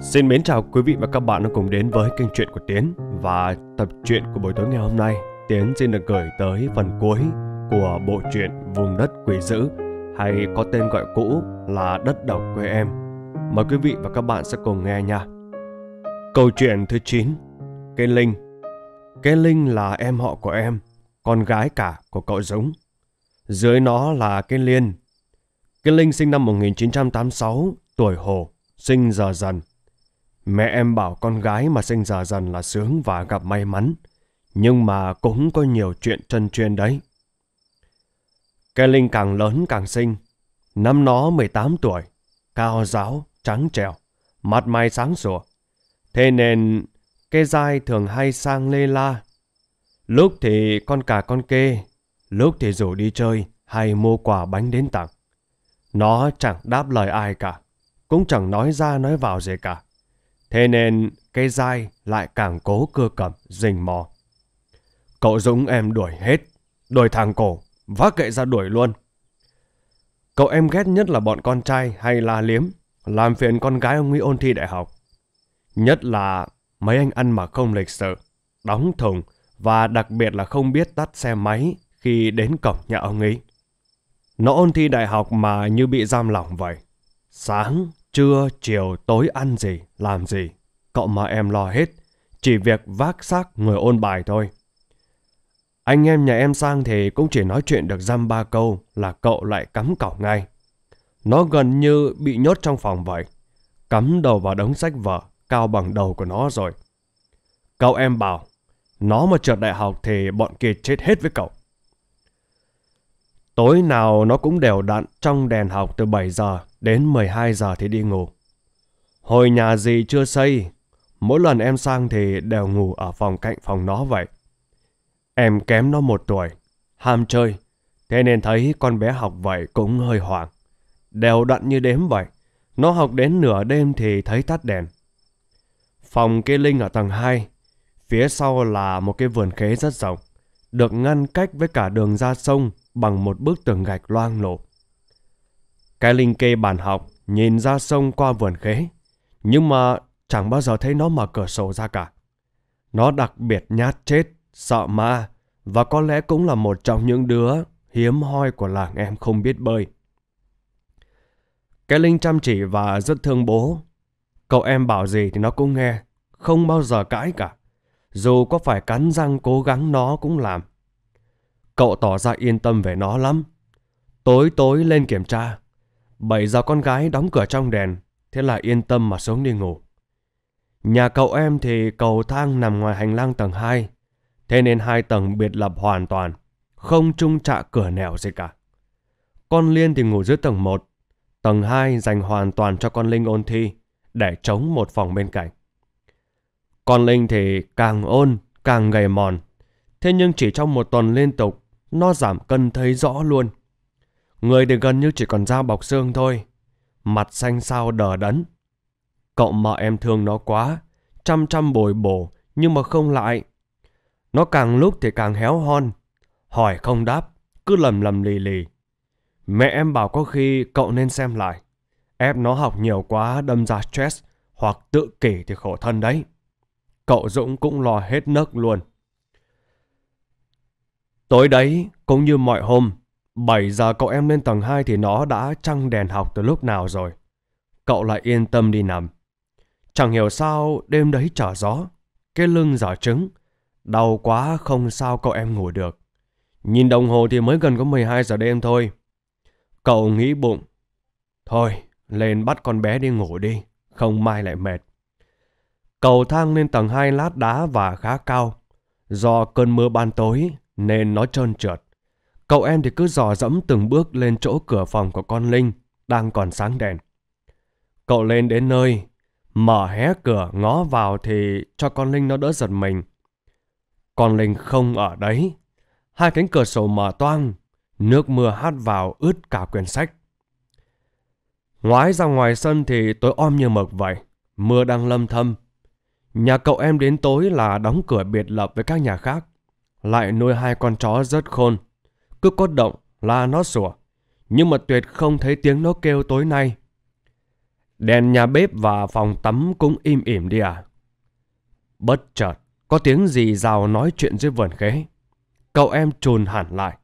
Xin mến chào quý vị và các bạn đã cùng đến với kênh truyện của Tiến và tập truyện của buổi tối ngày hôm nay. Tiến xin được gửi tới phần cuối của bộ truyện Vùng đất quỷ dữ hay có tên gọi cũ là Đất độc quê em. Mời quý vị và các bạn sẽ cùng nghe nha. Câu chuyện thứ 9 Cái Linh Cái Linh là em họ của em, con gái cả của cậu Dũng. Dưới nó là Cái Liên. Cái Linh sinh năm 1986, tuổi Hồ, sinh giờ dần, Mẹ em bảo con gái mà sinh già dần là sướng và gặp may mắn, nhưng mà cũng có nhiều chuyện chân chuyên đấy. Cái Linh càng lớn càng xinh, năm nó 18 tuổi, cao giáo, trắng trẻo, mặt mày sáng sủa. Thế nên cái dai thường hay sang lê la. Lúc thì con cả con kê, lúc thì rủ đi chơi hay mua quả bánh đến tặng. Nó chẳng đáp lời ai cả, cũng chẳng nói ra nói vào gì cả. Thế nên cây dai lại càng cố cưa cầm, rình mò. Cậu Dũng em đuổi hết, đuổi thằng cổ, vác kệ ra đuổi luôn. Cậu em ghét nhất là bọn con trai hay là liếm, làm phiền con gái ông Mỹ ôn thi đại học. Nhất là mấy anh ăn mặc không lịch sự, đóng thùng và đặc biệt là không biết tắt xe máy khi đến cổng nhà ông ấy. Nó ôn thi đại học mà như bị giam lỏng vậy. Sáng, Trưa, chiều, tối ăn gì, làm gì, cậu mà em lo hết. Chỉ việc vác xác người ôn bài thôi. Anh em nhà em sang thì cũng chỉ nói chuyện được dăm ba câu là cậu lại cắm cọc ngay. Nó gần như bị nhốt trong phòng vậy. Cắm đầu vào đống sách vở cao bằng đầu của nó rồi. Cậu em bảo, nó mà trượt đại học thì bọn kia chết hết với cậu. Tối nào nó cũng đều đặn trong đèn học từ 7 giờ đến 12 giờ thì đi ngủ. Hồi nhà gì chưa xây, mỗi lần em sang thì đều ngủ ở phòng cạnh phòng nó vậy. Em kém nó một tuổi, ham chơi, thế nên thấy con bé học vậy cũng hơi hoảng. Đều đặn như đếm vậy, nó học đến nửa đêm thì thấy tắt đèn. Phòng kia Linh ở tầng 2, phía sau là một cái vườn khế rất rộng, được ngăn cách với cả đường ra sông bằng một bức tường gạch loang lổ. Cái linh kê bàn học nhìn ra sông qua vườn khế, nhưng mà chẳng bao giờ thấy nó mở cửa sổ ra cả. Nó đặc biệt nhát chết, sợ ma, và có lẽ cũng là một trong những đứa hiếm hoi của làng em không biết bơi. Cái Linh chăm chỉ và rất thương bố. Cậu em bảo gì thì nó cũng nghe, không bao giờ cãi cả. Dù có phải cắn răng cố gắng nó cũng làm. Cậu tỏ ra yên tâm về nó lắm. Tối tối lên kiểm tra. Bảy giờ con gái đóng cửa trong đèn, thế là yên tâm mà xuống đi ngủ. Nhà cậu em thì cầu thang nằm ngoài hành lang tầng 2, thế nên hai tầng biệt lập hoàn toàn, không chung trạ cửa nẻo gì cả. Con Liên thì ngủ dưới tầng 1, tầng 2 dành hoàn toàn cho con Linh ôn thi, để trống một phòng bên cạnh. Con Linh thì càng ôn, càng gầy mòn, thế nhưng chỉ trong một tuần liên tục, nó giảm cân thấy rõ luôn. Người thì gần như chỉ còn da bọc xương thôi, mặt xanh xao đờ đẫn. Cậu mà em thương nó quá, chăm chăm bồi bổ nhưng mà không lại. Nó càng lúc thì càng héo hon, hỏi không đáp, cứ lầm lầm lì lì. Mẹ em bảo có khi cậu nên xem lại, ép nó học nhiều quá đâm ra stress hoặc tự kỷ thì khổ thân đấy. Cậu Dũng cũng lo hết nấc luôn. Tối đấy, cũng như mọi hôm, 7 giờ cậu em lên tầng 2 thì nó đã trăng đèn học từ lúc nào rồi. Cậu lại yên tâm đi nằm. Chẳng hiểu sao đêm đấy trở gió, cái lưng giỏ trứng. Đau quá không sao cậu em ngủ được. Nhìn đồng hồ thì mới gần có 12 giờ đêm thôi. Cậu nghĩ bụng. Thôi, lên bắt con bé đi ngủ đi, không mai lại mệt. Cầu thang lên tầng 2 lát đá và khá cao. Do cơn mưa ban tối, nên nó trơn trượt. Cậu em thì cứ dò dẫm từng bước lên chỗ cửa phòng của con Linh, đang còn sáng đèn. Cậu lên đến nơi, mở hé cửa ngó vào thì cho con Linh nó đỡ giật mình. Con Linh không ở đấy. Hai cánh cửa sổ mở toang, nước mưa hát vào ướt cả quyển sách. Ngoái ra ngoài sân thì tối om như mực vậy, mưa đang lâm thâm. Nhà cậu em đến tối là đóng cửa biệt lập với các nhà khác lại nuôi hai con chó rất khôn. Cứ có động là nó sủa, nhưng mà tuyệt không thấy tiếng nó kêu tối nay. Đèn nhà bếp và phòng tắm cũng im ỉm đi à? Bất chợt, có tiếng gì rào nói chuyện dưới vườn khế. Cậu em trùn hẳn lại,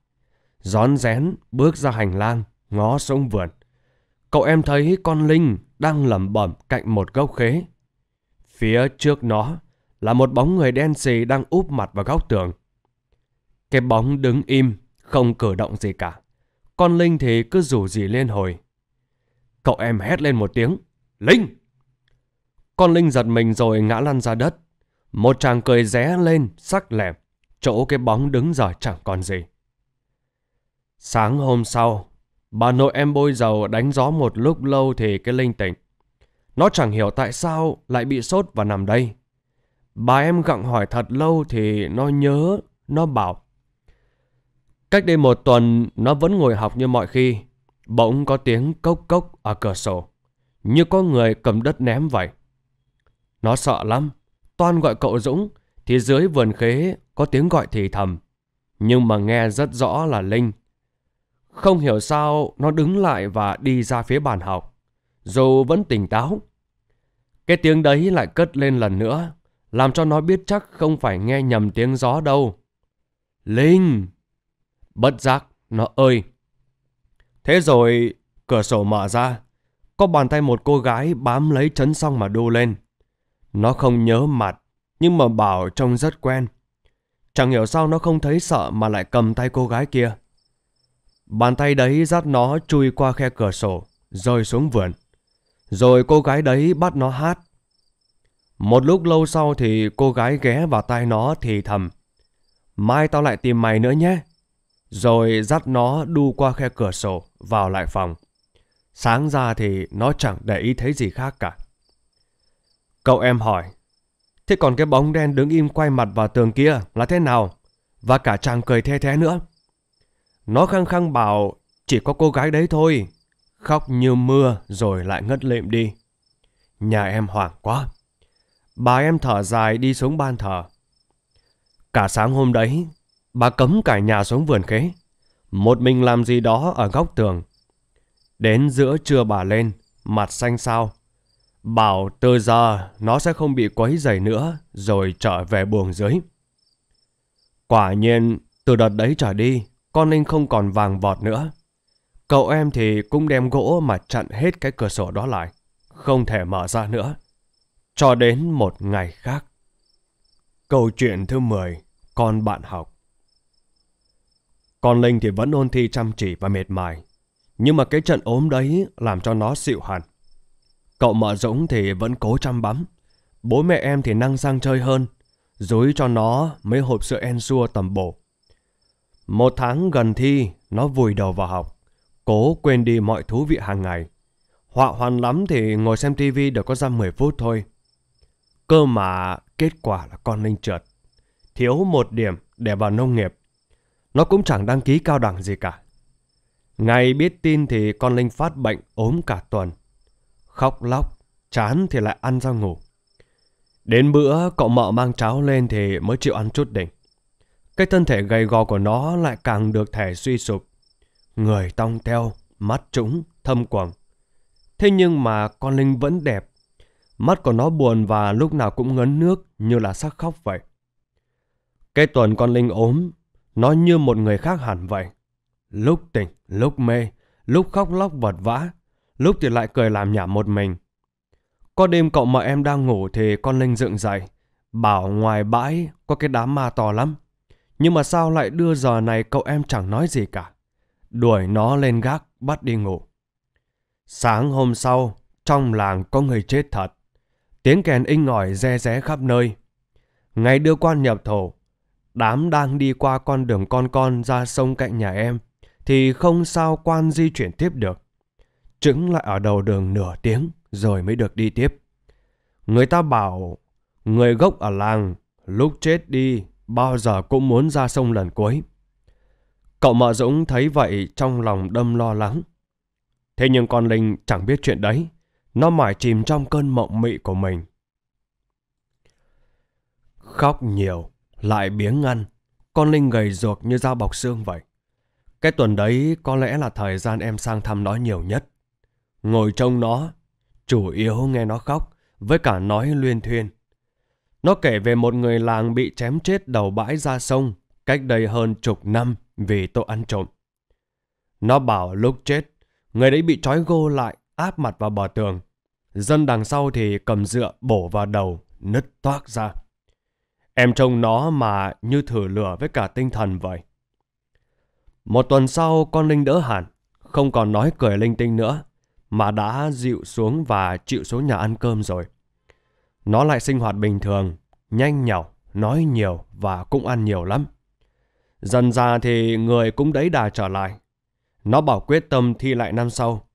rón rén bước ra hành lang, ngó xuống vườn. Cậu em thấy con Linh đang lẩm bẩm cạnh một gốc khế. Phía trước nó là một bóng người đen xì đang úp mặt vào góc tường. Cái bóng đứng im, không cử động gì cả. Con Linh thì cứ rủ gì lên hồi. Cậu em hét lên một tiếng. Linh! Con Linh giật mình rồi ngã lăn ra đất. Một chàng cười ré lên, sắc lẹp. Chỗ cái bóng đứng giờ chẳng còn gì. Sáng hôm sau, bà nội em bôi dầu đánh gió một lúc lâu thì cái Linh tỉnh. Nó chẳng hiểu tại sao lại bị sốt và nằm đây. Bà em gặng hỏi thật lâu thì nó nhớ, nó bảo Cách đây một tuần nó vẫn ngồi học như mọi khi. Bỗng có tiếng cốc cốc ở cửa sổ. Như có người cầm đất ném vậy. Nó sợ lắm. Toan gọi cậu Dũng thì dưới vườn khế có tiếng gọi thì thầm. Nhưng mà nghe rất rõ là Linh. Không hiểu sao nó đứng lại và đi ra phía bàn học. Dù vẫn tỉnh táo. Cái tiếng đấy lại cất lên lần nữa. Làm cho nó biết chắc không phải nghe nhầm tiếng gió đâu. Linh! Bất giác, nó ơi. Thế rồi, cửa sổ mở ra. Có bàn tay một cô gái bám lấy chấn xong mà đu lên. Nó không nhớ mặt, nhưng mà bảo trông rất quen. Chẳng hiểu sao nó không thấy sợ mà lại cầm tay cô gái kia. Bàn tay đấy dắt nó chui qua khe cửa sổ, rơi xuống vườn. Rồi cô gái đấy bắt nó hát. Một lúc lâu sau thì cô gái ghé vào tai nó thì thầm. Mai tao lại tìm mày nữa nhé rồi dắt nó đu qua khe cửa sổ vào lại phòng. Sáng ra thì nó chẳng để ý thấy gì khác cả. Cậu em hỏi, thế còn cái bóng đen đứng im quay mặt vào tường kia là thế nào? Và cả chàng cười the thế nữa. Nó khăng khăng bảo chỉ có cô gái đấy thôi, khóc như mưa rồi lại ngất lịm đi. Nhà em hoảng quá. Bà em thở dài đi xuống ban thờ. Cả sáng hôm đấy, bà cấm cả nhà xuống vườn khế. Một mình làm gì đó ở góc tường. Đến giữa trưa bà lên, mặt xanh xao. Bảo từ giờ nó sẽ không bị quấy dày nữa rồi trở về buồng dưới. Quả nhiên, từ đợt đấy trở đi, con linh không còn vàng vọt nữa. Cậu em thì cũng đem gỗ mà chặn hết cái cửa sổ đó lại, không thể mở ra nữa. Cho đến một ngày khác. Câu chuyện thứ 10, con bạn học con Linh thì vẫn ôn thi chăm chỉ và mệt mỏi. Nhưng mà cái trận ốm đấy làm cho nó xịu hẳn. Cậu mợ Dũng thì vẫn cố chăm bắm. Bố mẹ em thì năng sang chơi hơn. Dối cho nó mấy hộp sữa Ensure tầm bổ. Một tháng gần thi, nó vùi đầu vào học. Cố quên đi mọi thú vị hàng ngày. Họa hoàn lắm thì ngồi xem tivi được có ra 10 phút thôi. Cơ mà kết quả là con Linh trượt. Thiếu một điểm để vào nông nghiệp. Nó cũng chẳng đăng ký cao đẳng gì cả. Ngày biết tin thì con Linh phát bệnh ốm cả tuần. Khóc lóc, chán thì lại ăn ra ngủ. Đến bữa cậu mợ mang cháo lên thì mới chịu ăn chút đỉnh. Cái thân thể gầy gò của nó lại càng được thể suy sụp. Người tong teo, mắt trũng, thâm quầng. Thế nhưng mà con Linh vẫn đẹp. Mắt của nó buồn và lúc nào cũng ngấn nước như là sắc khóc vậy. Cái tuần con Linh ốm, nó như một người khác hẳn vậy. Lúc tỉnh, lúc mê, lúc khóc lóc vật vã, lúc thì lại cười làm nhảm một mình. Có đêm cậu mà em đang ngủ thì con Linh dựng dậy, bảo ngoài bãi có cái đám ma to lắm. Nhưng mà sao lại đưa giờ này cậu em chẳng nói gì cả. Đuổi nó lên gác bắt đi ngủ. Sáng hôm sau, trong làng có người chết thật. Tiếng kèn inh ỏi re ré khắp nơi. Ngày đưa quan nhập thổ, đám đang đi qua con đường con con ra sông cạnh nhà em, thì không sao quan di chuyển tiếp được. Trứng lại ở đầu đường nửa tiếng rồi mới được đi tiếp. Người ta bảo, người gốc ở làng, lúc chết đi, bao giờ cũng muốn ra sông lần cuối. Cậu mợ Dũng thấy vậy trong lòng đâm lo lắng. Thế nhưng con Linh chẳng biết chuyện đấy, nó mải chìm trong cơn mộng mị của mình. Khóc nhiều, lại biếng ăn, con Linh gầy ruột như dao bọc xương vậy. Cái tuần đấy có lẽ là thời gian em sang thăm nó nhiều nhất. Ngồi trông nó, chủ yếu nghe nó khóc, với cả nói luyên thuyên. Nó kể về một người làng bị chém chết đầu bãi ra sông, cách đây hơn chục năm vì tội ăn trộm. Nó bảo lúc chết, người đấy bị trói gô lại, áp mặt vào bờ tường. Dân đằng sau thì cầm dựa bổ vào đầu, nứt toác ra. Em trông nó mà như thử lửa với cả tinh thần vậy. Một tuần sau con Linh đỡ hẳn, không còn nói cười linh tinh nữa, mà đã dịu xuống và chịu xuống nhà ăn cơm rồi. Nó lại sinh hoạt bình thường, nhanh nhảu, nói nhiều và cũng ăn nhiều lắm. Dần ra thì người cũng đấy đà trở lại. Nó bảo quyết tâm thi lại năm sau.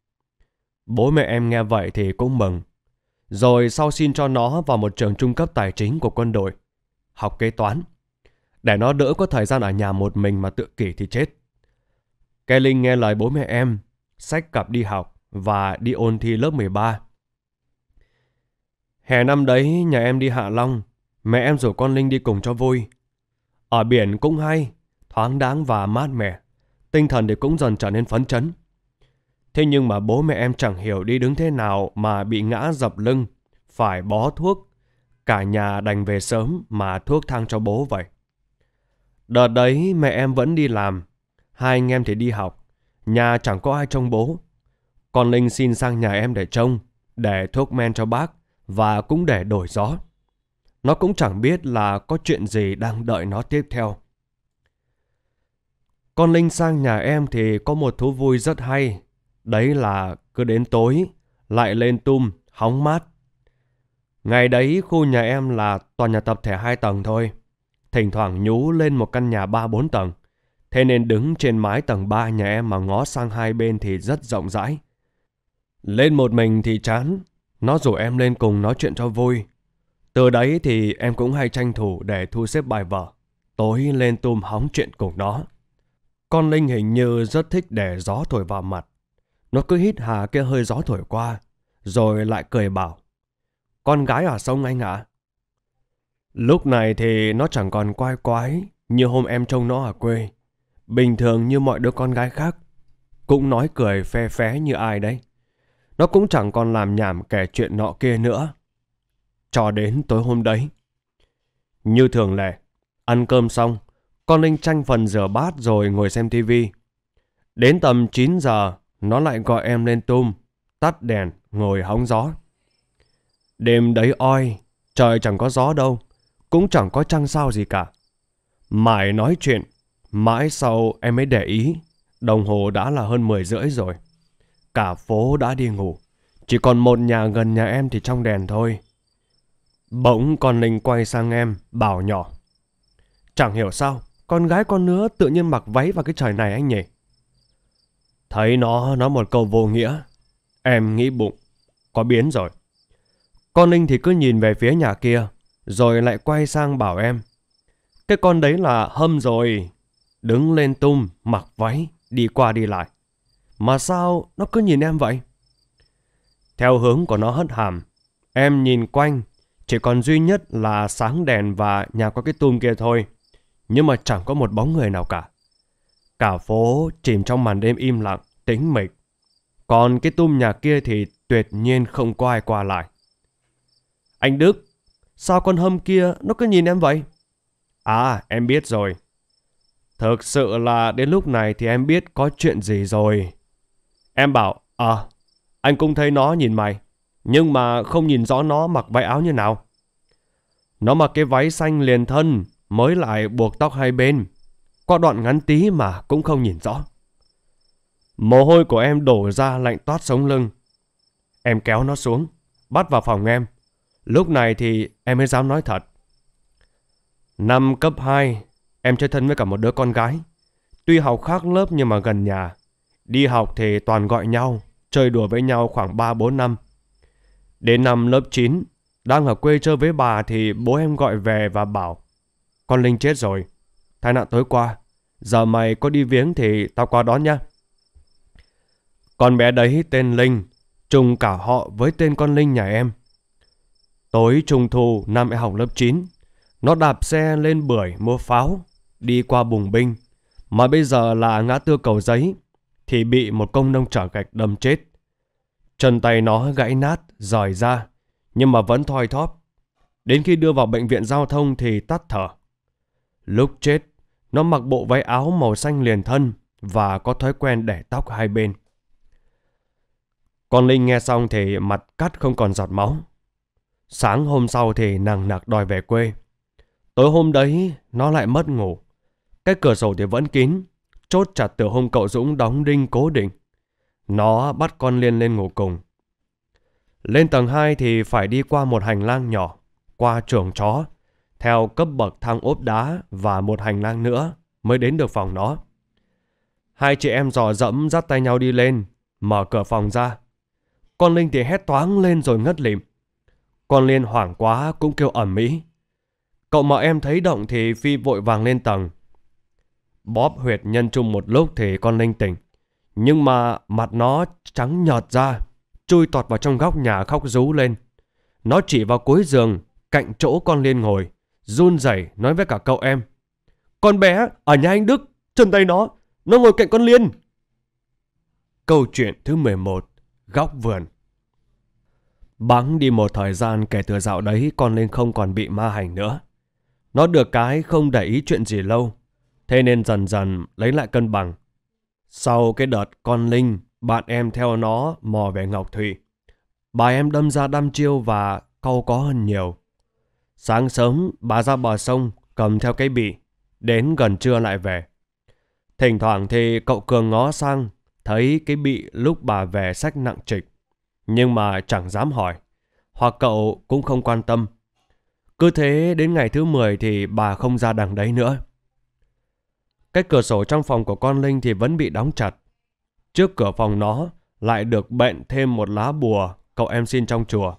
Bố mẹ em nghe vậy thì cũng mừng. Rồi sau xin cho nó vào một trường trung cấp tài chính của quân đội học kế toán. Để nó đỡ có thời gian ở nhà một mình mà tự kỷ thì chết. Kelly nghe lời bố mẹ em, sách cặp đi học và đi ôn thi lớp 13. Hè năm đấy nhà em đi Hạ Long, mẹ em rủ con Linh đi cùng cho vui. Ở biển cũng hay, thoáng đáng và mát mẻ, tinh thần thì cũng dần trở nên phấn chấn. Thế nhưng mà bố mẹ em chẳng hiểu đi đứng thế nào mà bị ngã dập lưng, phải bó thuốc Cả nhà đành về sớm mà thuốc thang cho bố vậy. Đợt đấy mẹ em vẫn đi làm, hai anh em thì đi học, nhà chẳng có ai trông bố. Con Linh xin sang nhà em để trông, để thuốc men cho bác và cũng để đổi gió. Nó cũng chẳng biết là có chuyện gì đang đợi nó tiếp theo. Con Linh sang nhà em thì có một thú vui rất hay. Đấy là cứ đến tối, lại lên tum, hóng mát Ngày đấy khu nhà em là tòa nhà tập thể 2 tầng thôi. Thỉnh thoảng nhú lên một căn nhà 3-4 tầng. Thế nên đứng trên mái tầng 3 nhà em mà ngó sang hai bên thì rất rộng rãi. Lên một mình thì chán, nó rủ em lên cùng nói chuyện cho vui. Từ đấy thì em cũng hay tranh thủ để thu xếp bài vở, tối lên tùm hóng chuyện cùng nó. Con Linh hình như rất thích để gió thổi vào mặt. Nó cứ hít hà cái hơi gió thổi qua, rồi lại cười bảo. Con gái ở sông anh ạ? À? Lúc này thì nó chẳng còn quái quái như hôm em trông nó ở quê. Bình thường như mọi đứa con gái khác. Cũng nói cười phe phé như ai đấy. Nó cũng chẳng còn làm nhảm kể chuyện nọ kia nữa. Cho đến tối hôm đấy. Như thường lệ, ăn cơm xong, con Linh tranh phần rửa bát rồi ngồi xem tivi. Đến tầm 9 giờ, nó lại gọi em lên tum, tắt đèn, ngồi hóng gió. Đêm đấy oi, trời chẳng có gió đâu, cũng chẳng có trăng sao gì cả. Mãi nói chuyện, mãi sau em mới để ý, đồng hồ đã là hơn 10 rưỡi rồi. Cả phố đã đi ngủ, chỉ còn một nhà gần nhà em thì trong đèn thôi. Bỗng con Linh quay sang em, bảo nhỏ. Chẳng hiểu sao, con gái con nữa tự nhiên mặc váy vào cái trời này anh nhỉ? Thấy nó nói một câu vô nghĩa. Em nghĩ bụng, có biến rồi. Con Ninh thì cứ nhìn về phía nhà kia, rồi lại quay sang bảo em. Cái con đấy là hâm rồi. Đứng lên tung, mặc váy, đi qua đi lại. Mà sao nó cứ nhìn em vậy? Theo hướng của nó hất hàm, em nhìn quanh, chỉ còn duy nhất là sáng đèn và nhà có cái tum kia thôi. Nhưng mà chẳng có một bóng người nào cả. Cả phố chìm trong màn đêm im lặng, tĩnh mịch. Còn cái tum nhà kia thì tuyệt nhiên không có ai qua lại. Anh Đức, sao con hâm kia nó cứ nhìn em vậy? À, em biết rồi. Thực sự là đến lúc này thì em biết có chuyện gì rồi. Em bảo, ờ, à, anh cũng thấy nó nhìn mày, nhưng mà không nhìn rõ nó mặc váy áo như nào. Nó mặc cái váy xanh liền thân, mới lại buộc tóc hai bên. Có đoạn ngắn tí mà cũng không nhìn rõ. Mồ hôi của em đổ ra lạnh toát sống lưng. Em kéo nó xuống, bắt vào phòng em Lúc này thì em mới dám nói thật. Năm cấp 2, em chơi thân với cả một đứa con gái. Tuy học khác lớp nhưng mà gần nhà. Đi học thì toàn gọi nhau, chơi đùa với nhau khoảng 3-4 năm. Đến năm lớp 9, đang ở quê chơi với bà thì bố em gọi về và bảo Con Linh chết rồi, tai nạn tối qua. Giờ mày có đi viếng thì tao qua đón nha. Con bé đấy tên Linh, trùng cả họ với tên con Linh nhà em. Tối trung thu năm em học lớp 9, nó đạp xe lên bưởi mua pháo, đi qua bùng binh, mà bây giờ là ngã tư cầu giấy, thì bị một công nông trở gạch đâm chết. Chân tay nó gãy nát, rời ra, nhưng mà vẫn thoi thóp. Đến khi đưa vào bệnh viện giao thông thì tắt thở. Lúc chết, nó mặc bộ váy áo màu xanh liền thân và có thói quen để tóc hai bên. Con Linh nghe xong thì mặt cắt không còn giọt máu. Sáng hôm sau thì nàng nặc đòi về quê. Tối hôm đấy, nó lại mất ngủ. Cái cửa sổ thì vẫn kín, chốt chặt từ hôm cậu Dũng đóng đinh cố định. Nó bắt con Liên lên ngủ cùng. Lên tầng 2 thì phải đi qua một hành lang nhỏ, qua chuồng chó, theo cấp bậc thang ốp đá và một hành lang nữa mới đến được phòng nó. Hai chị em dò dẫm dắt tay nhau đi lên, mở cửa phòng ra. Con Linh thì hét toáng lên rồi ngất lịm. Con Liên hoảng quá cũng kêu ầm mỹ. Cậu mà em thấy động thì Phi vội vàng lên tầng. Bóp huyệt nhân trung một lúc thì con Linh tỉnh. Nhưng mà mặt nó trắng nhợt ra, chui tọt vào trong góc nhà khóc rú lên. Nó chỉ vào cuối giường, cạnh chỗ con Liên ngồi, run rẩy nói với cả cậu em. Con bé ở nhà anh Đức, chân tay nó, nó ngồi cạnh con Liên. Câu chuyện thứ 11, góc vườn. Bắn đi một thời gian kể từ dạo đấy con nên không còn bị ma hành nữa. Nó được cái không để ý chuyện gì lâu, thế nên dần dần lấy lại cân bằng. Sau cái đợt con Linh, bạn em theo nó mò về Ngọc thụy Bà em đâm ra đâm chiêu và câu có hơn nhiều. Sáng sớm bà ra bờ sông cầm theo cái bị, đến gần trưa lại về. Thỉnh thoảng thì cậu Cường ngó sang, thấy cái bị lúc bà về sách nặng trịch nhưng mà chẳng dám hỏi, hoặc cậu cũng không quan tâm. Cứ thế đến ngày thứ 10 thì bà không ra đằng đấy nữa. Cái cửa sổ trong phòng của con Linh thì vẫn bị đóng chặt. Trước cửa phòng nó lại được bện thêm một lá bùa cậu em xin trong chùa.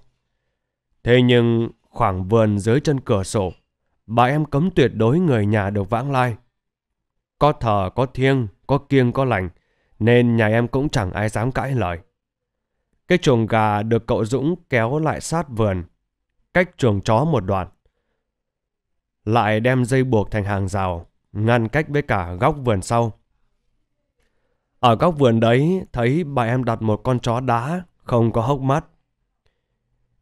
Thế nhưng khoảng vườn dưới chân cửa sổ, bà em cấm tuyệt đối người nhà được vãng lai. Có thờ, có thiêng, có kiêng, có lành, nên nhà em cũng chẳng ai dám cãi lời. Cái chuồng gà được cậu Dũng kéo lại sát vườn, cách chuồng chó một đoạn. Lại đem dây buộc thành hàng rào, ngăn cách với cả góc vườn sau. Ở góc vườn đấy, thấy bà em đặt một con chó đá, không có hốc mắt.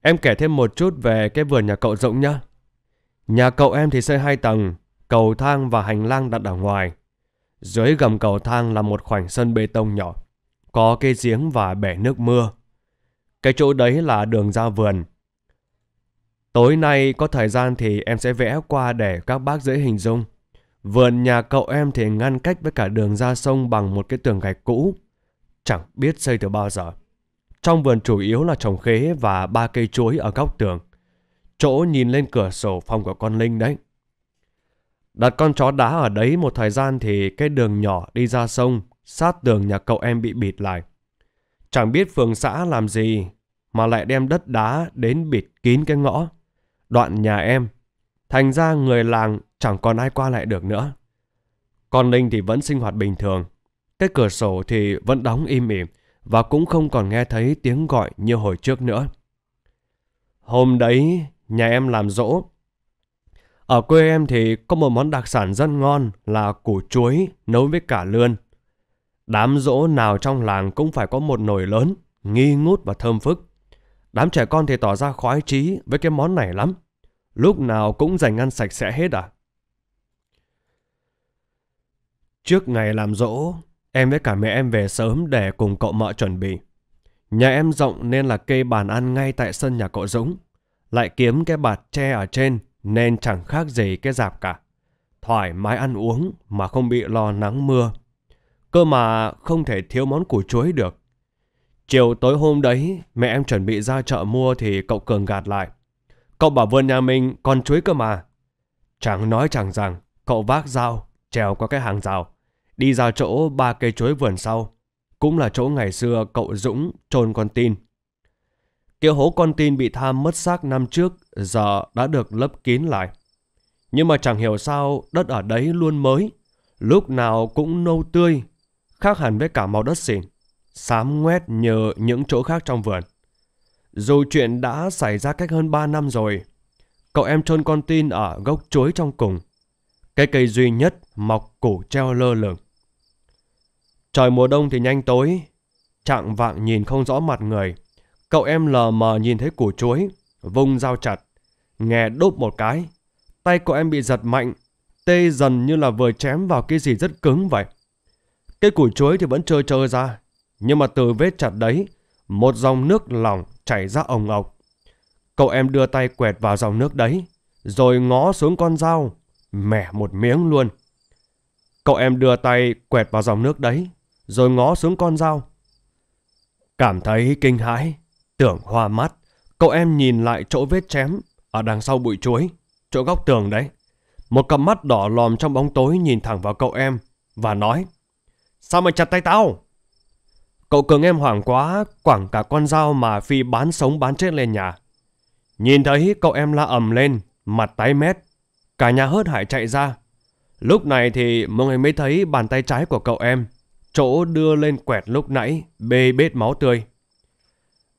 Em kể thêm một chút về cái vườn nhà cậu Dũng nhé. Nhà cậu em thì xây hai tầng, cầu thang và hành lang đặt ở ngoài. Dưới gầm cầu thang là một khoảng sân bê tông nhỏ, có cây giếng và bể nước mưa cái chỗ đấy là đường ra vườn. Tối nay có thời gian thì em sẽ vẽ qua để các bác dễ hình dung. Vườn nhà cậu em thì ngăn cách với cả đường ra sông bằng một cái tường gạch cũ. Chẳng biết xây từ bao giờ. Trong vườn chủ yếu là trồng khế và ba cây chuối ở góc tường. Chỗ nhìn lên cửa sổ phòng của con Linh đấy. Đặt con chó đá ở đấy một thời gian thì cái đường nhỏ đi ra sông, sát tường nhà cậu em bị bịt lại. Chẳng biết phường xã làm gì mà lại đem đất đá đến bịt kín cái ngõ. Đoạn nhà em, thành ra người làng chẳng còn ai qua lại được nữa. Còn Linh thì vẫn sinh hoạt bình thường. Cái cửa sổ thì vẫn đóng im ỉm và cũng không còn nghe thấy tiếng gọi như hồi trước nữa. Hôm đấy, nhà em làm dỗ. Ở quê em thì có một món đặc sản rất ngon là củ chuối nấu với cả lươn. Đám dỗ nào trong làng cũng phải có một nồi lớn, nghi ngút và thơm phức. Đám trẻ con thì tỏ ra khoái trí với cái món này lắm. Lúc nào cũng dành ăn sạch sẽ hết à? Trước ngày làm dỗ, em với cả mẹ em về sớm để cùng cậu mợ chuẩn bị. Nhà em rộng nên là kê bàn ăn ngay tại sân nhà cậu Dũng. Lại kiếm cái bạt tre ở trên nên chẳng khác gì cái dạp cả. Thoải mái ăn uống mà không bị lo nắng mưa cơ mà không thể thiếu món củ chuối được. Chiều tối hôm đấy, mẹ em chuẩn bị ra chợ mua thì cậu Cường gạt lại. Cậu bảo vườn nhà mình còn chuối cơ mà. Chẳng nói chẳng rằng, cậu vác dao, trèo qua cái hàng rào, đi ra chỗ ba cây chuối vườn sau. Cũng là chỗ ngày xưa cậu Dũng trôn con tin. Kia hố con tin bị tham mất xác năm trước giờ đã được lấp kín lại. Nhưng mà chẳng hiểu sao đất ở đấy luôn mới, lúc nào cũng nâu tươi, khác hẳn với cả màu đất xỉn, xám ngoét nhờ những chỗ khác trong vườn. Dù chuyện đã xảy ra cách hơn 3 năm rồi, cậu em trôn con tin ở gốc chuối trong cùng. Cái cây duy nhất mọc củ treo lơ lửng. Trời mùa đông thì nhanh tối, trạng vạng nhìn không rõ mặt người. Cậu em lờ mờ nhìn thấy củ chuối, vung dao chặt, nghe đốt một cái. Tay cậu em bị giật mạnh, tê dần như là vừa chém vào cái gì rất cứng vậy. Cây củi chuối thì vẫn trơ trơ ra, nhưng mà từ vết chặt đấy, một dòng nước lỏng chảy ra ồng ộc. Cậu em đưa tay quẹt vào dòng nước đấy, rồi ngó xuống con dao, mẻ một miếng luôn. Cậu em đưa tay quẹt vào dòng nước đấy, rồi ngó xuống con dao. Cảm thấy kinh hãi, tưởng hoa mắt, cậu em nhìn lại chỗ vết chém, ở đằng sau bụi chuối, chỗ góc tường đấy. Một cặp mắt đỏ lòm trong bóng tối nhìn thẳng vào cậu em và nói Sao mày chặt tay tao? Cậu cường em hoảng quá, quẳng cả con dao mà Phi bán sống bán chết lên nhà. Nhìn thấy cậu em la ầm lên, mặt tái mét. Cả nhà hớt hải chạy ra. Lúc này thì mọi người mới thấy bàn tay trái của cậu em. Chỗ đưa lên quẹt lúc nãy, bê bết máu tươi.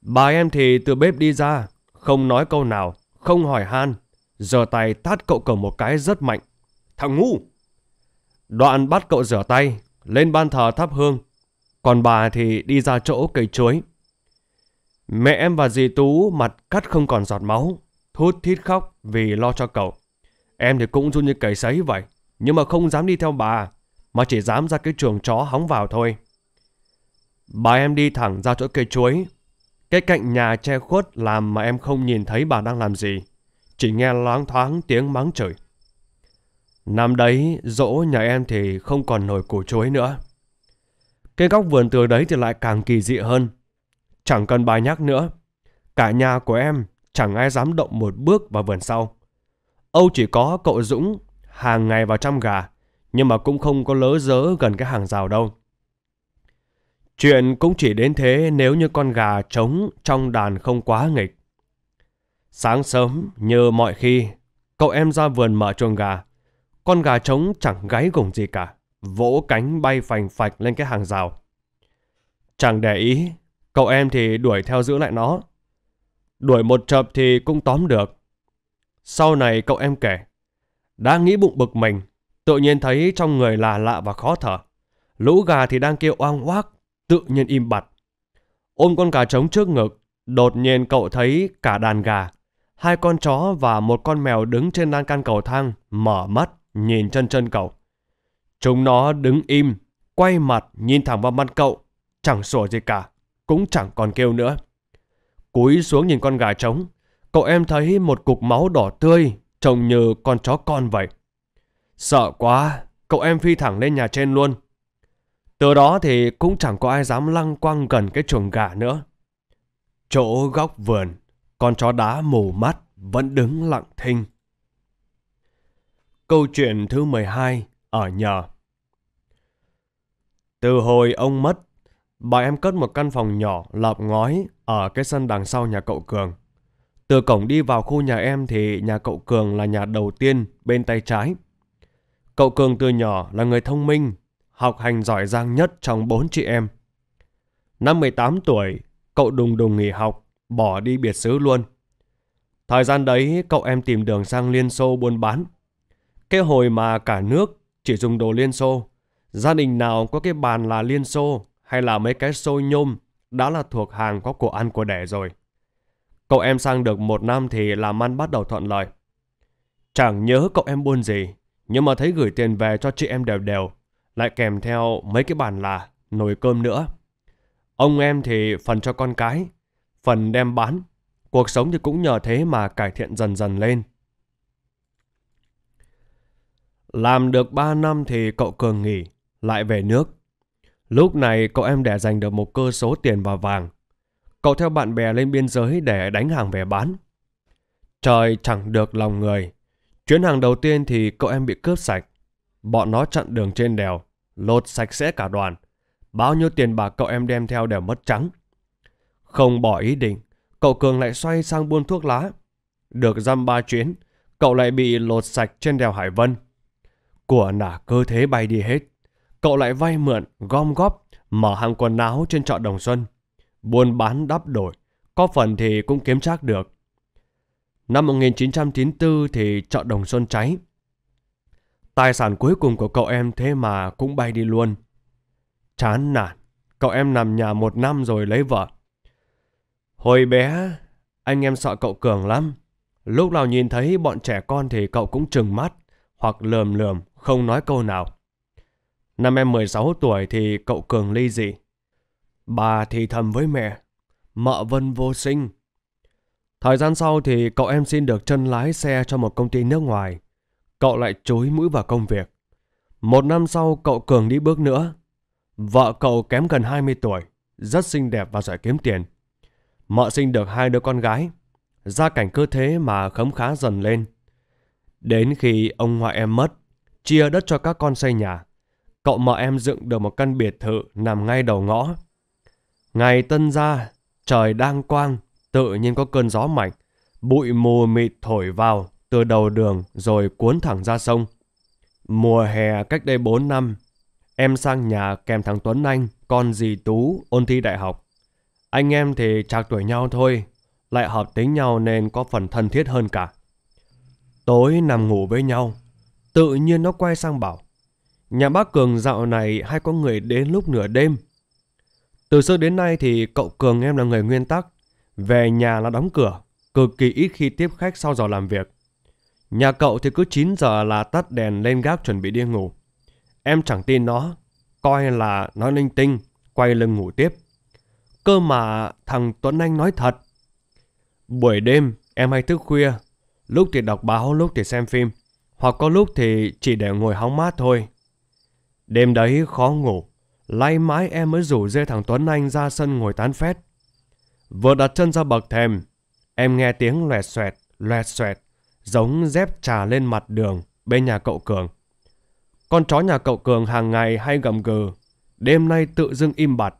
Bà em thì từ bếp đi ra, không nói câu nào, không hỏi han. Giờ tay tát cậu cường một cái rất mạnh. Thằng ngu! Đoạn bắt cậu rửa tay, lên ban thờ thắp hương, còn bà thì đi ra chỗ cây chuối. Mẹ em và dì Tú mặt cắt không còn giọt máu, thút thít khóc vì lo cho cậu. Em thì cũng run như cầy sấy vậy, nhưng mà không dám đi theo bà, mà chỉ dám ra cái trường chó hóng vào thôi. Bà em đi thẳng ra chỗ cây chuối, cái cạnh nhà che khuất làm mà em không nhìn thấy bà đang làm gì, chỉ nghe loáng thoáng tiếng mắng chửi. Năm đấy dỗ nhà em thì không còn nổi củ chuối nữa. Cái góc vườn tường đấy thì lại càng kỳ dị hơn. Chẳng cần bài nhắc nữa. Cả nhà của em chẳng ai dám động một bước vào vườn sau. Âu chỉ có cậu Dũng hàng ngày vào chăm gà, nhưng mà cũng không có lỡ dỡ gần cái hàng rào đâu. Chuyện cũng chỉ đến thế nếu như con gà trống trong đàn không quá nghịch. Sáng sớm, như mọi khi, cậu em ra vườn mở chuồng gà. Con gà trống chẳng gáy gủng gì cả, vỗ cánh bay phành phạch lên cái hàng rào. Chẳng để ý, cậu em thì đuổi theo giữ lại nó. Đuổi một chập thì cũng tóm được. Sau này cậu em kể, đã nghĩ bụng bực mình, tự nhiên thấy trong người là lạ và khó thở. Lũ gà thì đang kêu oang oác, tự nhiên im bặt. Ôm con gà trống trước ngực, đột nhiên cậu thấy cả đàn gà, hai con chó và một con mèo đứng trên lan can cầu thang, mở mắt nhìn chân chân cậu. Chúng nó đứng im, quay mặt nhìn thẳng vào mặt cậu, chẳng sủa gì cả, cũng chẳng còn kêu nữa. Cúi xuống nhìn con gà trống, cậu em thấy một cục máu đỏ tươi, trông như con chó con vậy. Sợ quá, cậu em phi thẳng lên nhà trên luôn. Từ đó thì cũng chẳng có ai dám lăng quăng gần cái chuồng gà nữa. Chỗ góc vườn, con chó đá mù mắt vẫn đứng lặng thinh. Câu chuyện thứ 12 Ở nhà Từ hồi ông mất, bà em cất một căn phòng nhỏ lọp ngói ở cái sân đằng sau nhà cậu Cường. Từ cổng đi vào khu nhà em thì nhà cậu Cường là nhà đầu tiên bên tay trái. Cậu Cường từ nhỏ là người thông minh, học hành giỏi giang nhất trong bốn chị em. Năm 18 tuổi, cậu đùng đùng nghỉ học, bỏ đi biệt xứ luôn. Thời gian đấy, cậu em tìm đường sang Liên Xô buôn bán – cái hồi mà cả nước chỉ dùng đồ Liên Xô, gia đình nào có cái bàn là Liên Xô hay là mấy cái xô nhôm đã là thuộc hàng có của ăn của đẻ rồi. Cậu em sang được một năm thì làm ăn bắt đầu thuận lợi. Chẳng nhớ cậu em buôn gì, nhưng mà thấy gửi tiền về cho chị em đều đều, lại kèm theo mấy cái bàn là nồi cơm nữa. Ông em thì phần cho con cái, phần đem bán. Cuộc sống thì cũng nhờ thế mà cải thiện dần dần lên. Làm được 3 năm thì cậu Cường nghỉ, lại về nước. Lúc này cậu em để giành được một cơ số tiền và vàng. Cậu theo bạn bè lên biên giới để đánh hàng về bán. Trời chẳng được lòng người. Chuyến hàng đầu tiên thì cậu em bị cướp sạch. Bọn nó chặn đường trên đèo, lột sạch sẽ cả đoàn. Bao nhiêu tiền bạc cậu em đem theo đều mất trắng. Không bỏ ý định, cậu Cường lại xoay sang buôn thuốc lá. Được dăm ba chuyến, cậu lại bị lột sạch trên đèo Hải Vân của nả cơ thế bay đi hết. Cậu lại vay mượn, gom góp, mở hàng quần áo trên chợ Đồng Xuân. Buôn bán đắp đổi, có phần thì cũng kiếm chắc được. Năm 1994 thì chợ Đồng Xuân cháy. Tài sản cuối cùng của cậu em thế mà cũng bay đi luôn. Chán nản, cậu em nằm nhà một năm rồi lấy vợ. Hồi bé, anh em sợ cậu Cường lắm. Lúc nào nhìn thấy bọn trẻ con thì cậu cũng trừng mắt, hoặc lườm lườm, không nói câu nào. Năm em 16 tuổi thì cậu Cường ly dị. Bà thì thầm với mẹ, mợ vân vô sinh. Thời gian sau thì cậu em xin được chân lái xe cho một công ty nước ngoài. Cậu lại chối mũi vào công việc. Một năm sau cậu Cường đi bước nữa. Vợ cậu kém gần 20 tuổi, rất xinh đẹp và giỏi kiếm tiền. Mợ sinh được hai đứa con gái. Gia cảnh cơ thế mà khấm khá dần lên. Đến khi ông ngoại em mất, chia đất cho các con xây nhà. Cậu mợ em dựng được một căn biệt thự nằm ngay đầu ngõ. Ngày tân ra, trời đang quang, tự nhiên có cơn gió mạnh, bụi mù mịt thổi vào từ đầu đường rồi cuốn thẳng ra sông. Mùa hè cách đây 4 năm, em sang nhà kèm thằng Tuấn Anh, con dì Tú, ôn thi đại học. Anh em thì trạc tuổi nhau thôi, lại hợp tính nhau nên có phần thân thiết hơn cả. Tối nằm ngủ với nhau, Tự nhiên nó quay sang bảo. Nhà bác Cường dạo này hay có người đến lúc nửa đêm. Từ xưa đến nay thì cậu Cường em là người nguyên tắc. Về nhà là đóng cửa, cực kỳ ít khi tiếp khách sau giờ làm việc. Nhà cậu thì cứ 9 giờ là tắt đèn lên gác chuẩn bị đi ngủ. Em chẳng tin nó, coi là nói linh tinh, quay lưng ngủ tiếp. Cơ mà thằng Tuấn Anh nói thật. Buổi đêm em hay thức khuya, lúc thì đọc báo, lúc thì xem phim hoặc có lúc thì chỉ để ngồi hóng mát thôi. Đêm đấy khó ngủ, lay mãi em mới rủ dê thằng Tuấn Anh ra sân ngồi tán phét. Vừa đặt chân ra bậc thềm, em nghe tiếng loẹt xoẹt, loẹt xoẹt, giống dép trà lên mặt đường bên nhà cậu Cường. Con chó nhà cậu Cường hàng ngày hay gầm gừ, đêm nay tự dưng im bặt.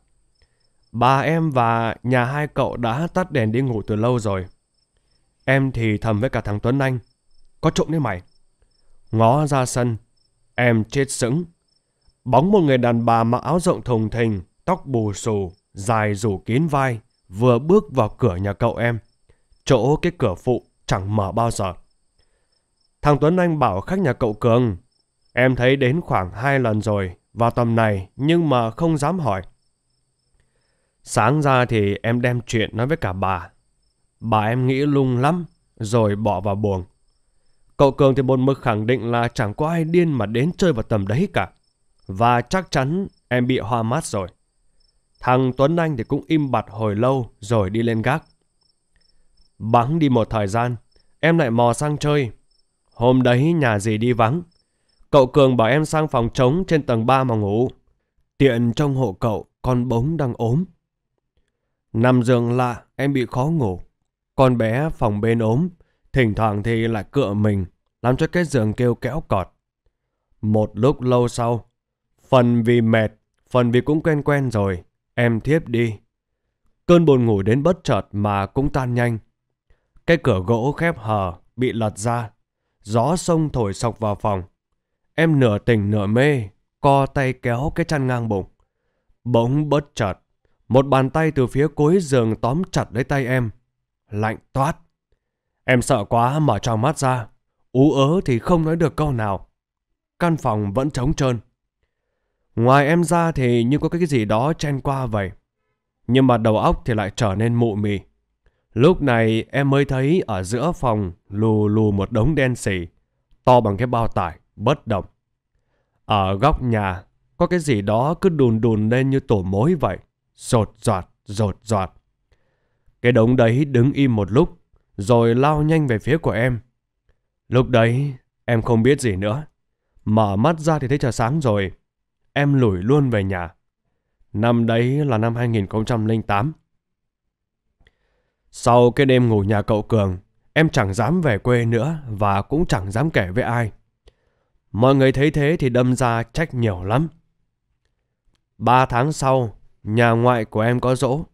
Bà em và nhà hai cậu đã tắt đèn đi ngủ từ lâu rồi. Em thì thầm với cả thằng Tuấn Anh. Có trộm đấy mày ngó ra sân. Em chết sững. Bóng một người đàn bà mặc áo rộng thùng thình, tóc bù xù, dài rủ kín vai, vừa bước vào cửa nhà cậu em. Chỗ cái cửa phụ chẳng mở bao giờ. Thằng Tuấn Anh bảo khách nhà cậu Cường, em thấy đến khoảng hai lần rồi, vào tầm này nhưng mà không dám hỏi. Sáng ra thì em đem chuyện nói với cả bà. Bà em nghĩ lung lắm, rồi bỏ vào buồng. Cậu Cường thì một mực khẳng định là chẳng có ai điên mà đến chơi vào tầm đấy cả. Và chắc chắn em bị hoa mắt rồi. Thằng Tuấn Anh thì cũng im bặt hồi lâu rồi đi lên gác. Bắn đi một thời gian, em lại mò sang chơi. Hôm đấy nhà gì đi vắng. Cậu Cường bảo em sang phòng trống trên tầng 3 mà ngủ. Tiện trong hộ cậu, con bóng đang ốm. Nằm giường lạ, em bị khó ngủ. Con bé phòng bên ốm, thỉnh thoảng thì lại cựa mình, làm cho cái giường kêu kéo cọt. Một lúc lâu sau, phần vì mệt, phần vì cũng quen quen rồi, em thiếp đi. Cơn buồn ngủ đến bất chợt mà cũng tan nhanh. Cái cửa gỗ khép hờ, bị lật ra. Gió sông thổi sọc vào phòng. Em nửa tỉnh nửa mê, co tay kéo cái chăn ngang bụng. Bỗng bất chợt, một bàn tay từ phía cuối giường tóm chặt lấy tay em. Lạnh toát. Em sợ quá mở tròn mắt ra, ú ớ thì không nói được câu nào. Căn phòng vẫn trống trơn. Ngoài em ra thì như có cái gì đó chen qua vậy. Nhưng mà đầu óc thì lại trở nên mụ mị. Lúc này em mới thấy ở giữa phòng lù lù một đống đen xỉ, to bằng cái bao tải, bất động. Ở góc nhà, có cái gì đó cứ đùn đùn lên như tổ mối vậy, rột rọt, rột rọt. Cái đống đấy đứng im một lúc, rồi lao nhanh về phía của em. Lúc đấy, em không biết gì nữa. Mở mắt ra thì thấy trời sáng rồi. Em lủi luôn về nhà. Năm đấy là năm 2008. Sau cái đêm ngủ nhà cậu Cường, em chẳng dám về quê nữa và cũng chẳng dám kể với ai. Mọi người thấy thế thì đâm ra trách nhiều lắm. Ba tháng sau, nhà ngoại của em có dỗ.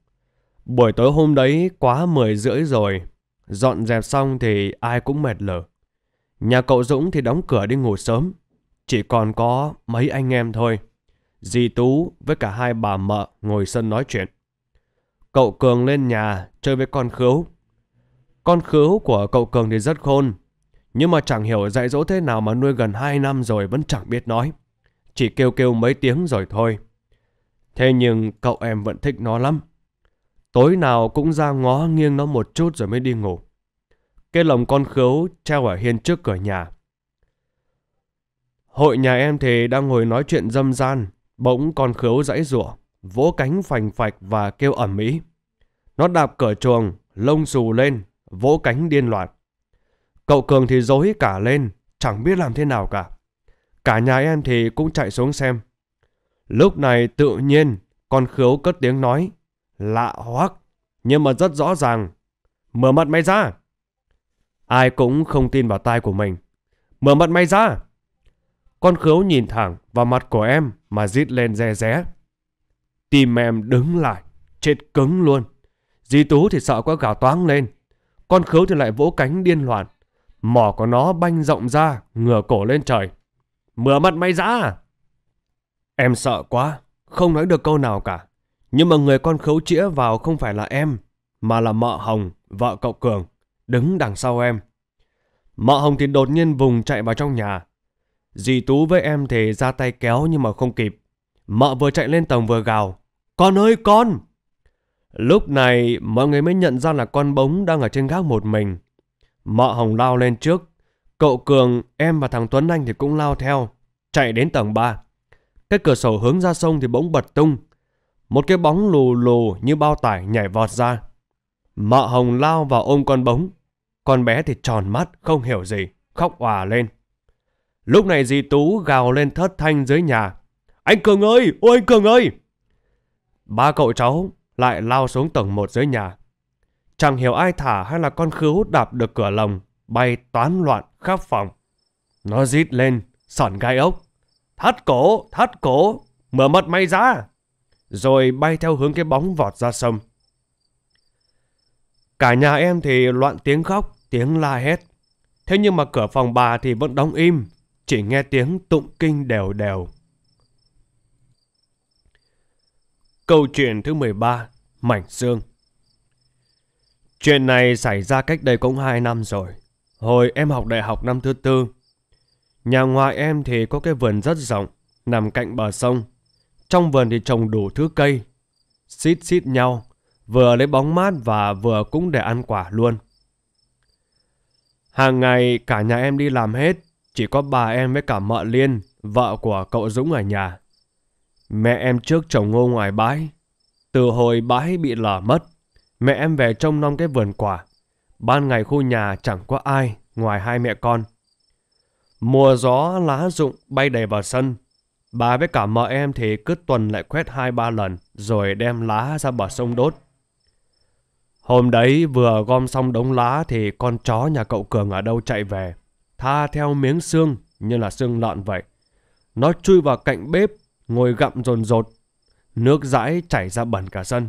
Buổi tối hôm đấy quá mười rưỡi rồi Dọn dẹp xong thì ai cũng mệt lở. Nhà cậu Dũng thì đóng cửa đi ngủ sớm. Chỉ còn có mấy anh em thôi. Dì Tú với cả hai bà mợ ngồi sân nói chuyện. Cậu Cường lên nhà chơi với con khứu. Con khứu của cậu Cường thì rất khôn. Nhưng mà chẳng hiểu dạy dỗ thế nào mà nuôi gần 2 năm rồi vẫn chẳng biết nói. Chỉ kêu kêu mấy tiếng rồi thôi. Thế nhưng cậu em vẫn thích nó lắm. Tối nào cũng ra ngó nghiêng nó một chút rồi mới đi ngủ. Cái lồng con khứu treo ở hiên trước cửa nhà. Hội nhà em thì đang ngồi nói chuyện dâm gian, bỗng con khứu dãy rủa vỗ cánh phành phạch và kêu ẩm mỹ. Nó đạp cửa chuồng, lông xù lên, vỗ cánh điên loạn. Cậu Cường thì dối cả lên, chẳng biết làm thế nào cả. Cả nhà em thì cũng chạy xuống xem. Lúc này tự nhiên, con khứu cất tiếng nói, Lạ hoắc, nhưng mà rất rõ ràng. Mở mặt mày ra! Ai cũng không tin vào tai của mình. Mở mặt mày ra! Con khấu nhìn thẳng vào mặt của em mà rít lên re ré. Tim em đứng lại, chết cứng luôn. Dì Tú thì sợ quá gào toáng lên. Con khấu thì lại vỗ cánh điên loạn. Mỏ của nó banh rộng ra, ngửa cổ lên trời. Mở mặt mày ra! Em sợ quá, không nói được câu nào cả. Nhưng mà người con khấu chĩa vào không phải là em, mà là mợ Hồng, vợ cậu Cường, đứng đằng sau em. Mợ Hồng thì đột nhiên vùng chạy vào trong nhà. Dì Tú với em thì ra tay kéo nhưng mà không kịp. Mợ vừa chạy lên tầng vừa gào. Con ơi con! Lúc này mọi người mới nhận ra là con bóng đang ở trên gác một mình. Mợ Hồng lao lên trước. Cậu Cường, em và thằng Tuấn Anh thì cũng lao theo. Chạy đến tầng 3. Cái cửa sổ hướng ra sông thì bỗng bật tung. Một cái bóng lù lù như bao tải nhảy vọt ra. Mợ hồng lao vào ôm con bóng. Con bé thì tròn mắt, không hiểu gì, khóc òa lên. Lúc này dì Tú gào lên thất thanh dưới nhà. Anh Cường ơi! Ôi anh Cường ơi! Ba cậu cháu lại lao xuống tầng một dưới nhà. Chẳng hiểu ai thả hay là con khứu đạp được cửa lồng, bay toán loạn khắp phòng. Nó rít lên, sòn gai ốc. Thắt cổ, thắt cổ, mở mặt mày ra! rồi bay theo hướng cái bóng vọt ra sông. Cả nhà em thì loạn tiếng khóc, tiếng la hét. Thế nhưng mà cửa phòng bà thì vẫn đóng im, chỉ nghe tiếng tụng kinh đều đều. Câu chuyện thứ 13, Mảnh xương Chuyện này xảy ra cách đây cũng 2 năm rồi. Hồi em học đại học năm thứ tư. Nhà ngoài em thì có cái vườn rất rộng, nằm cạnh bờ sông trong vườn thì trồng đủ thứ cây, xít xít nhau, vừa lấy bóng mát và vừa cũng để ăn quả luôn. Hàng ngày cả nhà em đi làm hết, chỉ có bà em với cả mợ Liên, vợ của cậu Dũng ở nhà. Mẹ em trước trồng ngô ngoài bãi, từ hồi bãi bị lở mất, mẹ em về trông nom cái vườn quả. Ban ngày khu nhà chẳng có ai ngoài hai mẹ con. Mùa gió lá rụng bay đầy vào sân, Bà với cả mợ em thì cứ tuần lại quét hai ba lần rồi đem lá ra bờ sông đốt. Hôm đấy vừa gom xong đống lá thì con chó nhà cậu Cường ở đâu chạy về. Tha theo miếng xương như là xương lợn vậy. Nó chui vào cạnh bếp, ngồi gặm rồn rột. Nước dãi chảy ra bẩn cả sân.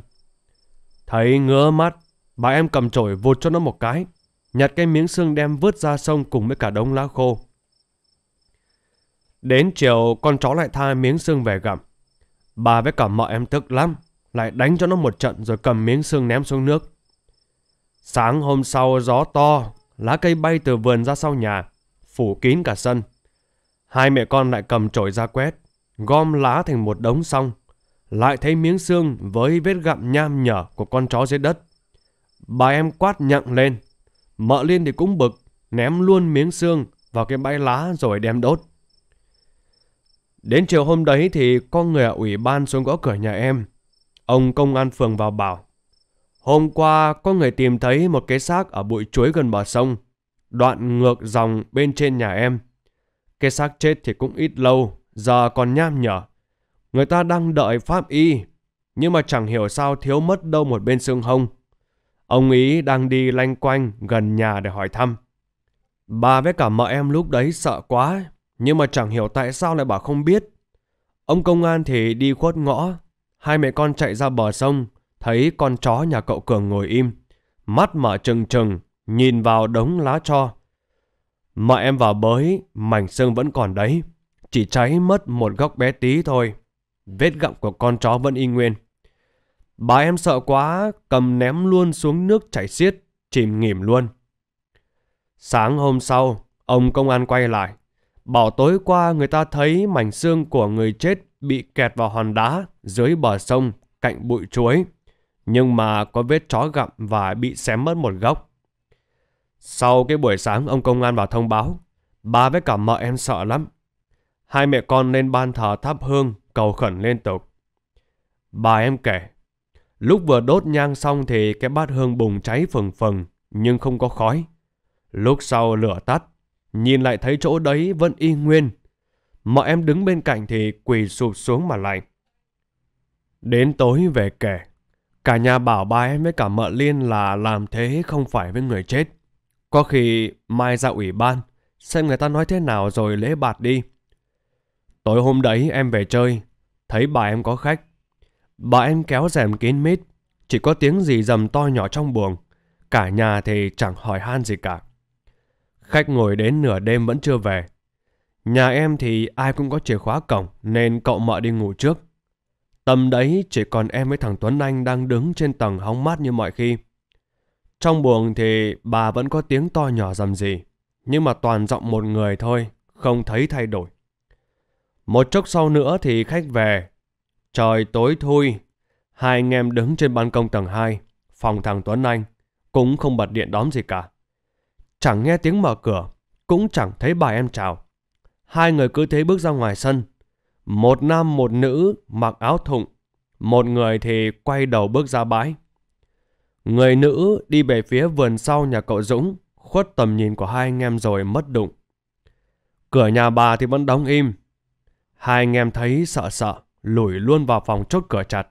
Thấy ngứa mắt, bà em cầm chổi vụt cho nó một cái. Nhặt cái miếng xương đem vứt ra sông cùng với cả đống lá khô. Đến chiều con chó lại tha miếng xương về gặm. Bà với cả mợ em tức lắm, lại đánh cho nó một trận rồi cầm miếng xương ném xuống nước. Sáng hôm sau gió to, lá cây bay từ vườn ra sau nhà, phủ kín cả sân. Hai mẹ con lại cầm chổi ra quét, gom lá thành một đống xong. Lại thấy miếng xương với vết gặm nham nhở của con chó dưới đất. Bà em quát nhặng lên, mợ liên thì cũng bực, ném luôn miếng xương vào cái bãi lá rồi đem đốt. Đến chiều hôm đấy thì có người ở ủy ban xuống gõ cửa nhà em. Ông công an phường vào bảo. Hôm qua có người tìm thấy một cái xác ở bụi chuối gần bờ sông, đoạn ngược dòng bên trên nhà em. Cái xác chết thì cũng ít lâu, giờ còn nham nhở. Người ta đang đợi pháp y, nhưng mà chẳng hiểu sao thiếu mất đâu một bên xương hông. Ông ý đang đi lanh quanh gần nhà để hỏi thăm. Bà với cả mợ em lúc đấy sợ quá nhưng mà chẳng hiểu tại sao lại bảo không biết Ông công an thì đi khuất ngõ Hai mẹ con chạy ra bờ sông Thấy con chó nhà cậu Cường ngồi im Mắt mở trừng trừng Nhìn vào đống lá cho Mà em vào bới Mảnh xương vẫn còn đấy Chỉ cháy mất một góc bé tí thôi Vết gặm của con chó vẫn y nguyên Bà em sợ quá Cầm ném luôn xuống nước chảy xiết Chìm nghỉm luôn Sáng hôm sau Ông công an quay lại Bảo tối qua người ta thấy mảnh xương của người chết bị kẹt vào hòn đá dưới bờ sông cạnh bụi chuối, nhưng mà có vết chó gặm và bị xém mất một góc. Sau cái buổi sáng ông công an vào thông báo, bà với cả mợ em sợ lắm. Hai mẹ con lên ban thờ thắp hương cầu khẩn liên tục. Bà em kể, lúc vừa đốt nhang xong thì cái bát hương bùng cháy phừng phừng nhưng không có khói. Lúc sau lửa tắt, nhìn lại thấy chỗ đấy vẫn y nguyên. Mọi em đứng bên cạnh thì quỳ sụp xuống mà lạnh. Đến tối về kể, cả nhà bảo ba em với cả mợ Liên là làm thế không phải với người chết. Có khi mai ra ủy ban, xem người ta nói thế nào rồi lễ bạt đi. Tối hôm đấy em về chơi, thấy bà em có khách. Bà em kéo rèm kín mít, chỉ có tiếng gì dầm to nhỏ trong buồng. Cả nhà thì chẳng hỏi han gì cả. Khách ngồi đến nửa đêm vẫn chưa về. Nhà em thì ai cũng có chìa khóa cổng nên cậu mợ đi ngủ trước. Tầm đấy chỉ còn em với thằng Tuấn Anh đang đứng trên tầng hóng mát như mọi khi. Trong buồng thì bà vẫn có tiếng to nhỏ rầm gì, nhưng mà toàn giọng một người thôi, không thấy thay đổi. Một chốc sau nữa thì khách về. Trời tối thui, hai anh em đứng trên ban công tầng 2, phòng thằng Tuấn Anh, cũng không bật điện đóm gì cả chẳng nghe tiếng mở cửa, cũng chẳng thấy bà em chào. Hai người cứ thế bước ra ngoài sân. Một nam một nữ mặc áo thụng, một người thì quay đầu bước ra bãi. Người nữ đi về phía vườn sau nhà cậu Dũng, khuất tầm nhìn của hai anh em rồi mất đụng. Cửa nhà bà thì vẫn đóng im. Hai anh em thấy sợ sợ, lủi luôn vào phòng chốt cửa chặt.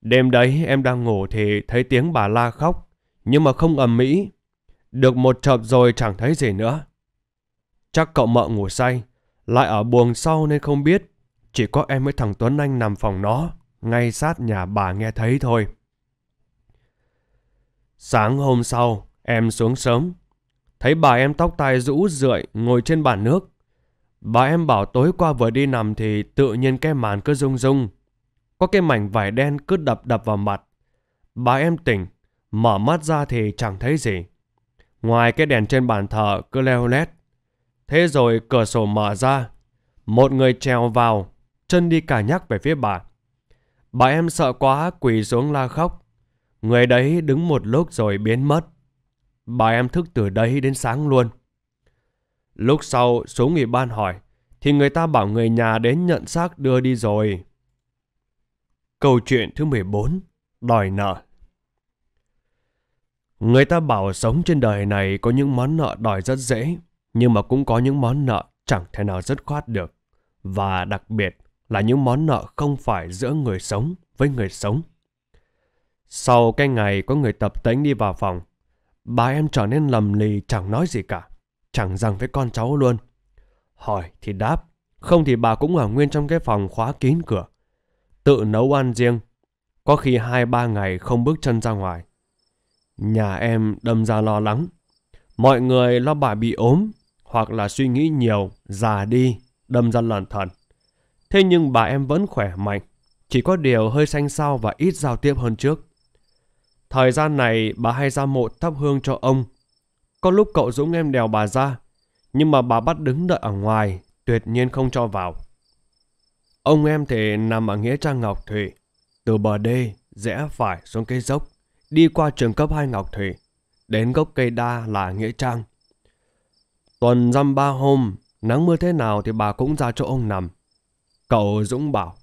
Đêm đấy em đang ngủ thì thấy tiếng bà la khóc, nhưng mà không ầm mỹ được một chập rồi chẳng thấy gì nữa. Chắc cậu mợ ngủ say, lại ở buồng sau nên không biết. Chỉ có em với thằng Tuấn Anh nằm phòng nó, ngay sát nhà bà nghe thấy thôi. Sáng hôm sau, em xuống sớm. Thấy bà em tóc tai rũ rượi ngồi trên bàn nước. Bà em bảo tối qua vừa đi nằm thì tự nhiên cái màn cứ rung rung. Có cái mảnh vải đen cứ đập đập vào mặt. Bà em tỉnh, mở mắt ra thì chẳng thấy gì. Ngoài cái đèn trên bàn thờ cứ leo lét. Thế rồi cửa sổ mở ra. Một người trèo vào, chân đi cả nhắc về phía bà. Bà em sợ quá quỳ xuống la khóc. Người đấy đứng một lúc rồi biến mất. Bà em thức từ đấy đến sáng luôn. Lúc sau xuống ủy ban hỏi thì người ta bảo người nhà đến nhận xác đưa đi rồi. Câu chuyện thứ 14 Đòi nợ Người ta bảo sống trên đời này có những món nợ đòi rất dễ, nhưng mà cũng có những món nợ chẳng thể nào dứt khoát được. Và đặc biệt là những món nợ không phải giữa người sống với người sống. Sau cái ngày có người tập tễnh đi vào phòng, bà em trở nên lầm lì chẳng nói gì cả, chẳng rằng với con cháu luôn. Hỏi thì đáp, không thì bà cũng ở nguyên trong cái phòng khóa kín cửa. Tự nấu ăn riêng, có khi hai ba ngày không bước chân ra ngoài Nhà em đâm ra lo lắng. Mọi người lo bà bị ốm hoặc là suy nghĩ nhiều, già đi, đâm ra loạn thần. Thế nhưng bà em vẫn khỏe mạnh, chỉ có điều hơi xanh xao và ít giao tiếp hơn trước. Thời gian này bà hay ra mộ thắp hương cho ông. Có lúc cậu Dũng em đèo bà ra, nhưng mà bà bắt đứng đợi ở ngoài, tuyệt nhiên không cho vào. Ông em thì nằm ở nghĩa trang Ngọc Thủy, từ bờ đê rẽ phải xuống cái dốc đi qua trường cấp 2 Ngọc Thủy, đến gốc cây đa là Nghĩa Trang. Tuần dăm ba hôm, nắng mưa thế nào thì bà cũng ra chỗ ông nằm. Cậu Dũng bảo,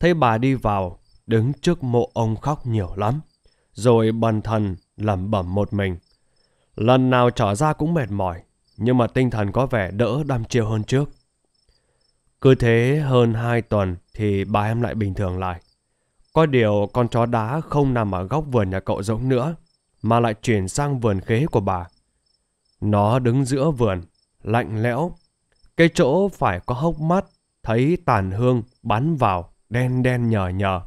thấy bà đi vào, đứng trước mộ ông khóc nhiều lắm, rồi bần thần lẩm bẩm một mình. Lần nào trở ra cũng mệt mỏi, nhưng mà tinh thần có vẻ đỡ đăm chiêu hơn trước. Cứ thế hơn hai tuần thì bà em lại bình thường lại. Có điều con chó đá không nằm ở góc vườn nhà cậu rỗng nữa, mà lại chuyển sang vườn khế của bà. Nó đứng giữa vườn, lạnh lẽo. Cái chỗ phải có hốc mắt, thấy tàn hương bắn vào, đen đen nhờ nhờ.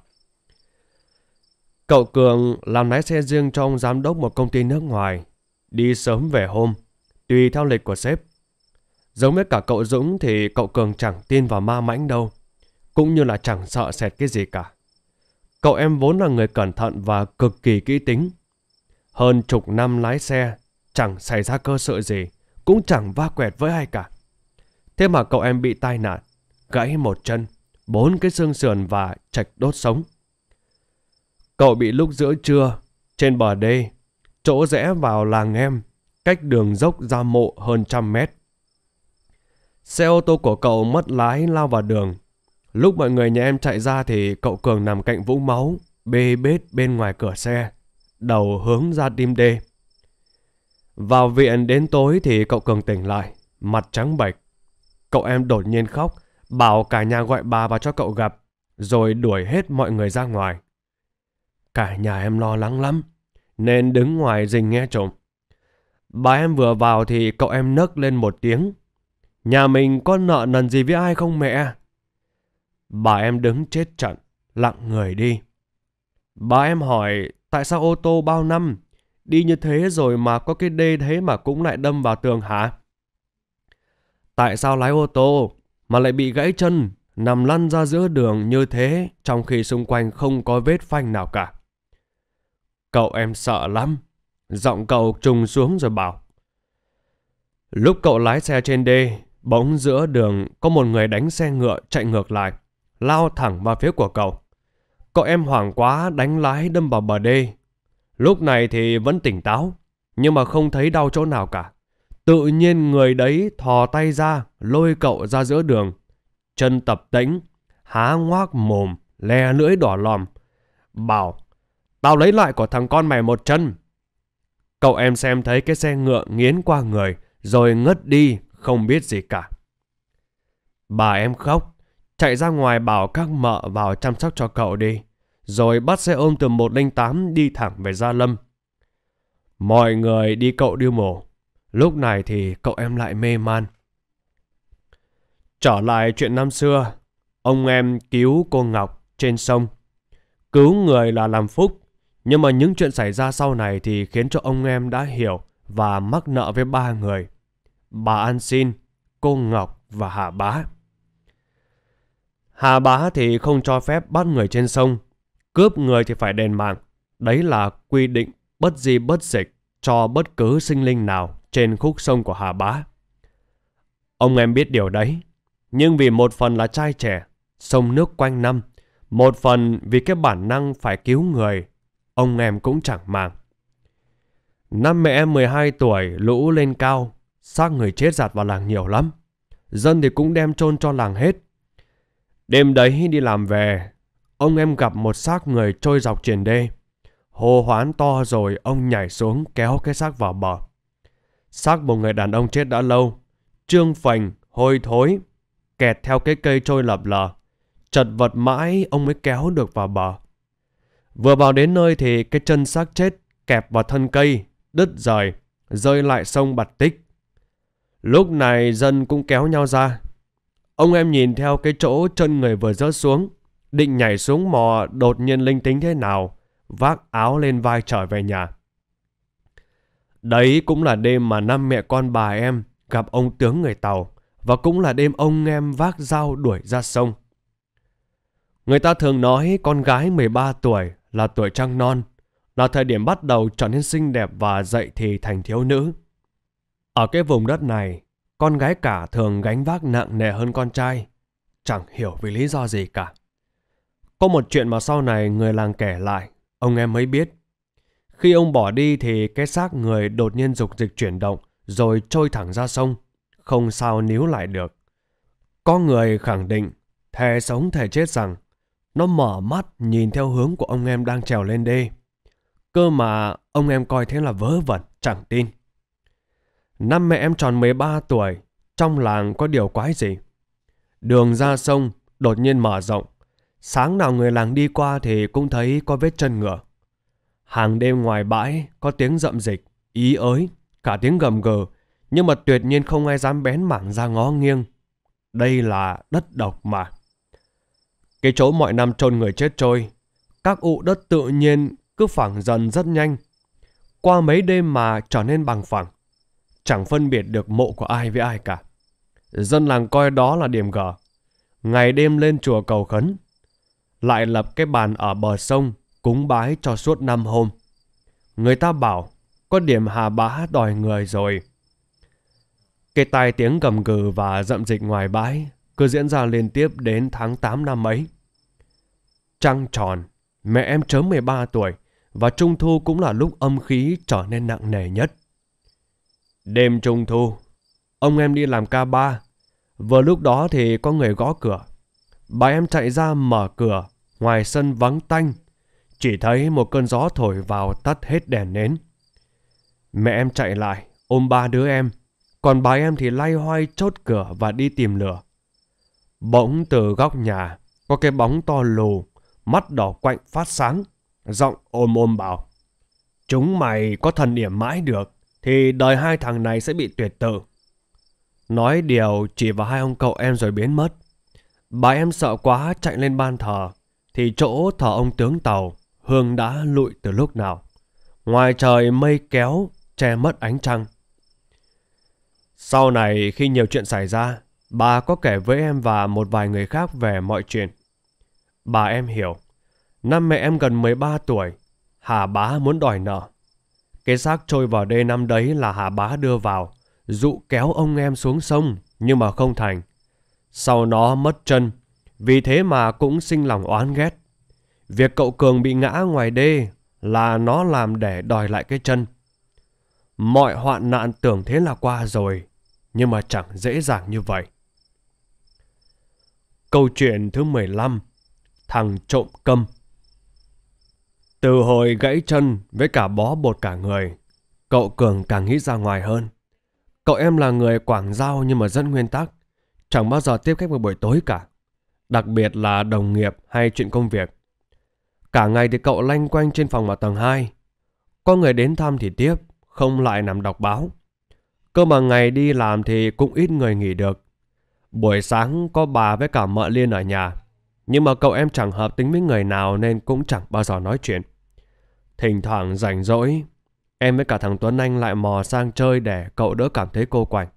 Cậu Cường làm lái xe riêng cho ông giám đốc một công ty nước ngoài, đi sớm về hôm, tùy theo lịch của sếp. Giống với cả cậu Dũng thì cậu Cường chẳng tin vào ma mãnh đâu, cũng như là chẳng sợ sệt cái gì cả. Cậu em vốn là người cẩn thận và cực kỳ kỹ tính. Hơn chục năm lái xe, chẳng xảy ra cơ sự gì, cũng chẳng va quẹt với ai cả. Thế mà cậu em bị tai nạn, gãy một chân, bốn cái xương sườn và trạch đốt sống. Cậu bị lúc giữa trưa, trên bờ đê, chỗ rẽ vào làng em, cách đường dốc ra mộ hơn trăm mét. Xe ô tô của cậu mất lái lao vào đường, Lúc mọi người nhà em chạy ra thì cậu Cường nằm cạnh vũng máu, bê bết bên ngoài cửa xe, đầu hướng ra tim đê. Vào viện đến tối thì cậu Cường tỉnh lại, mặt trắng bệch. Cậu em đột nhiên khóc, bảo cả nhà gọi bà vào cho cậu gặp, rồi đuổi hết mọi người ra ngoài. Cả nhà em lo lắng lắm, nên đứng ngoài rình nghe trộm. Bà em vừa vào thì cậu em nấc lên một tiếng. Nhà mình có nợ nần gì với ai không mẹ? Bà em đứng chết trận, lặng người đi. Bà em hỏi tại sao ô tô bao năm, đi như thế rồi mà có cái đê thế mà cũng lại đâm vào tường hả? Tại sao lái ô tô mà lại bị gãy chân, nằm lăn ra giữa đường như thế trong khi xung quanh không có vết phanh nào cả? Cậu em sợ lắm, giọng cậu trùng xuống rồi bảo. Lúc cậu lái xe trên đê, bỗng giữa đường có một người đánh xe ngựa chạy ngược lại lao thẳng vào phía của cậu. Cậu em hoảng quá đánh lái đâm vào bờ đê. Lúc này thì vẫn tỉnh táo, nhưng mà không thấy đau chỗ nào cả. Tự nhiên người đấy thò tay ra, lôi cậu ra giữa đường. Chân tập tĩnh, há ngoác mồm, le lưỡi đỏ lòm. Bảo, tao lấy lại của thằng con mày một chân. Cậu em xem thấy cái xe ngựa nghiến qua người, rồi ngất đi, không biết gì cả. Bà em khóc, chạy ra ngoài bảo các mợ vào chăm sóc cho cậu đi, rồi bắt xe ôm từ 108 đi thẳng về Gia Lâm. Mọi người đi cậu điêu mổ, lúc này thì cậu em lại mê man. Trở lại chuyện năm xưa, ông em cứu cô Ngọc trên sông. Cứu người là làm phúc, nhưng mà những chuyện xảy ra sau này thì khiến cho ông em đã hiểu và mắc nợ với ba người. Bà An Xin, cô Ngọc và Hà Bá. Hà bá thì không cho phép bắt người trên sông, cướp người thì phải đền mạng. Đấy là quy định bất di bất dịch cho bất cứ sinh linh nào trên khúc sông của Hà bá. Ông em biết điều đấy, nhưng vì một phần là trai trẻ, sông nước quanh năm, một phần vì cái bản năng phải cứu người, ông em cũng chẳng màng. Năm mẹ em 12 tuổi, lũ lên cao, xác người chết giặt vào làng nhiều lắm. Dân thì cũng đem chôn cho làng hết. Đêm đấy đi làm về, ông em gặp một xác người trôi dọc trên đê. Hồ hoán to rồi ông nhảy xuống kéo cái xác vào bờ. Xác một người đàn ông chết đã lâu, trương phành, hôi thối, kẹt theo cái cây trôi lập lờ. Chật vật mãi ông mới kéo được vào bờ. Vừa vào đến nơi thì cái chân xác chết kẹp vào thân cây, đứt rời, rơi lại sông bạt tích. Lúc này dân cũng kéo nhau ra, Ông em nhìn theo cái chỗ chân người vừa rớt xuống, định nhảy xuống mò đột nhiên linh tính thế nào, vác áo lên vai trở về nhà. Đấy cũng là đêm mà năm mẹ con bà em gặp ông tướng người Tàu và cũng là đêm ông em vác dao đuổi ra sông. Người ta thường nói con gái 13 tuổi là tuổi trăng non, là thời điểm bắt đầu trở nên xinh đẹp và dậy thì thành thiếu nữ. Ở cái vùng đất này, con gái cả thường gánh vác nặng nề hơn con trai, chẳng hiểu vì lý do gì cả. Có một chuyện mà sau này người làng kể lại, ông em mới biết. Khi ông bỏ đi thì cái xác người đột nhiên dục dịch chuyển động rồi trôi thẳng ra sông, không sao níu lại được. Có người khẳng định, thề sống thề chết rằng, nó mở mắt nhìn theo hướng của ông em đang trèo lên đê. Cơ mà ông em coi thế là vớ vẩn, chẳng tin. Năm mẹ em tròn 13 tuổi, trong làng có điều quái gì? Đường ra sông đột nhiên mở rộng. Sáng nào người làng đi qua thì cũng thấy có vết chân ngựa. Hàng đêm ngoài bãi có tiếng rậm dịch, ý ới, cả tiếng gầm gừ, nhưng mà tuyệt nhiên không ai dám bén mảng ra ngó nghiêng. Đây là đất độc mà. Cái chỗ mọi năm trôn người chết trôi, các ụ đất tự nhiên cứ phẳng dần rất nhanh. Qua mấy đêm mà trở nên bằng phẳng chẳng phân biệt được mộ của ai với ai cả. Dân làng coi đó là điểm gở. Ngày đêm lên chùa cầu khấn, lại lập cái bàn ở bờ sông cúng bái cho suốt năm hôm. Người ta bảo có điểm hà bá đòi người rồi. Cái tai tiếng gầm gừ và dậm dịch ngoài bãi cứ diễn ra liên tiếp đến tháng 8 năm ấy. Trăng tròn, mẹ em chớm 13 tuổi và trung thu cũng là lúc âm khí trở nên nặng nề nhất. Đêm trung thu, ông em đi làm ca ba. Vừa lúc đó thì có người gõ cửa. Bà em chạy ra mở cửa, ngoài sân vắng tanh. Chỉ thấy một cơn gió thổi vào tắt hết đèn nến. Mẹ em chạy lại, ôm ba đứa em. Còn bà em thì lay hoay chốt cửa và đi tìm lửa. Bỗng từ góc nhà, có cái bóng to lù, mắt đỏ quạnh phát sáng. Giọng ôm ôm bảo. Chúng mày có thần điểm mãi được thì đời hai thằng này sẽ bị tuyệt tử. Nói điều chỉ vào hai ông cậu em rồi biến mất. Bà em sợ quá chạy lên ban thờ, thì chỗ thờ ông tướng tàu, Hương đã lụi từ lúc nào. Ngoài trời mây kéo, che mất ánh trăng. Sau này khi nhiều chuyện xảy ra, bà có kể với em và một vài người khác về mọi chuyện. Bà em hiểu, năm mẹ em gần 13 tuổi, Hà bá muốn đòi nợ. Cái xác trôi vào đê năm đấy là Hà Bá đưa vào, dụ kéo ông em xuống sông nhưng mà không thành. Sau nó mất chân, vì thế mà cũng sinh lòng oán ghét. Việc cậu Cường bị ngã ngoài đê là nó làm để đòi lại cái chân. Mọi hoạn nạn tưởng thế là qua rồi, nhưng mà chẳng dễ dàng như vậy. Câu chuyện thứ 15 Thằng trộm câm từ hồi gãy chân với cả bó bột cả người, cậu Cường càng nghĩ ra ngoài hơn. Cậu em là người quảng giao nhưng mà rất nguyên tắc, chẳng bao giờ tiếp khách vào buổi tối cả. Đặc biệt là đồng nghiệp hay chuyện công việc. Cả ngày thì cậu lanh quanh trên phòng ở tầng 2. Có người đến thăm thì tiếp, không lại nằm đọc báo. Cơ mà ngày đi làm thì cũng ít người nghỉ được. Buổi sáng có bà với cả mợ Liên ở nhà. Nhưng mà cậu em chẳng hợp tính với người nào nên cũng chẳng bao giờ nói chuyện. Thỉnh thoảng rảnh rỗi, em với cả thằng Tuấn Anh lại mò sang chơi để cậu đỡ cảm thấy cô quạnh.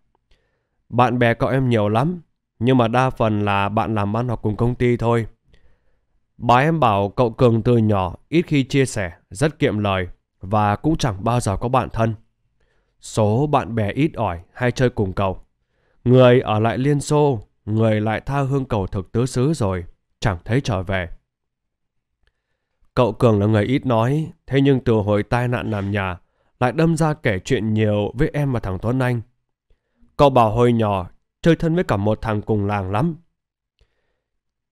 Bạn bè cậu em nhiều lắm, nhưng mà đa phần là bạn làm ăn hoặc cùng công ty thôi. Bà em bảo cậu Cường từ nhỏ ít khi chia sẻ, rất kiệm lời và cũng chẳng bao giờ có bạn thân. Số bạn bè ít ỏi hay chơi cùng cậu. Người ở lại Liên Xô, người lại tha hương cầu thực tứ xứ rồi, chẳng thấy trở về. Cậu Cường là người ít nói, thế nhưng từ hồi tai nạn làm nhà, lại đâm ra kể chuyện nhiều với em và thằng Tuấn Anh. Cậu bảo hồi nhỏ, chơi thân với cả một thằng cùng làng lắm.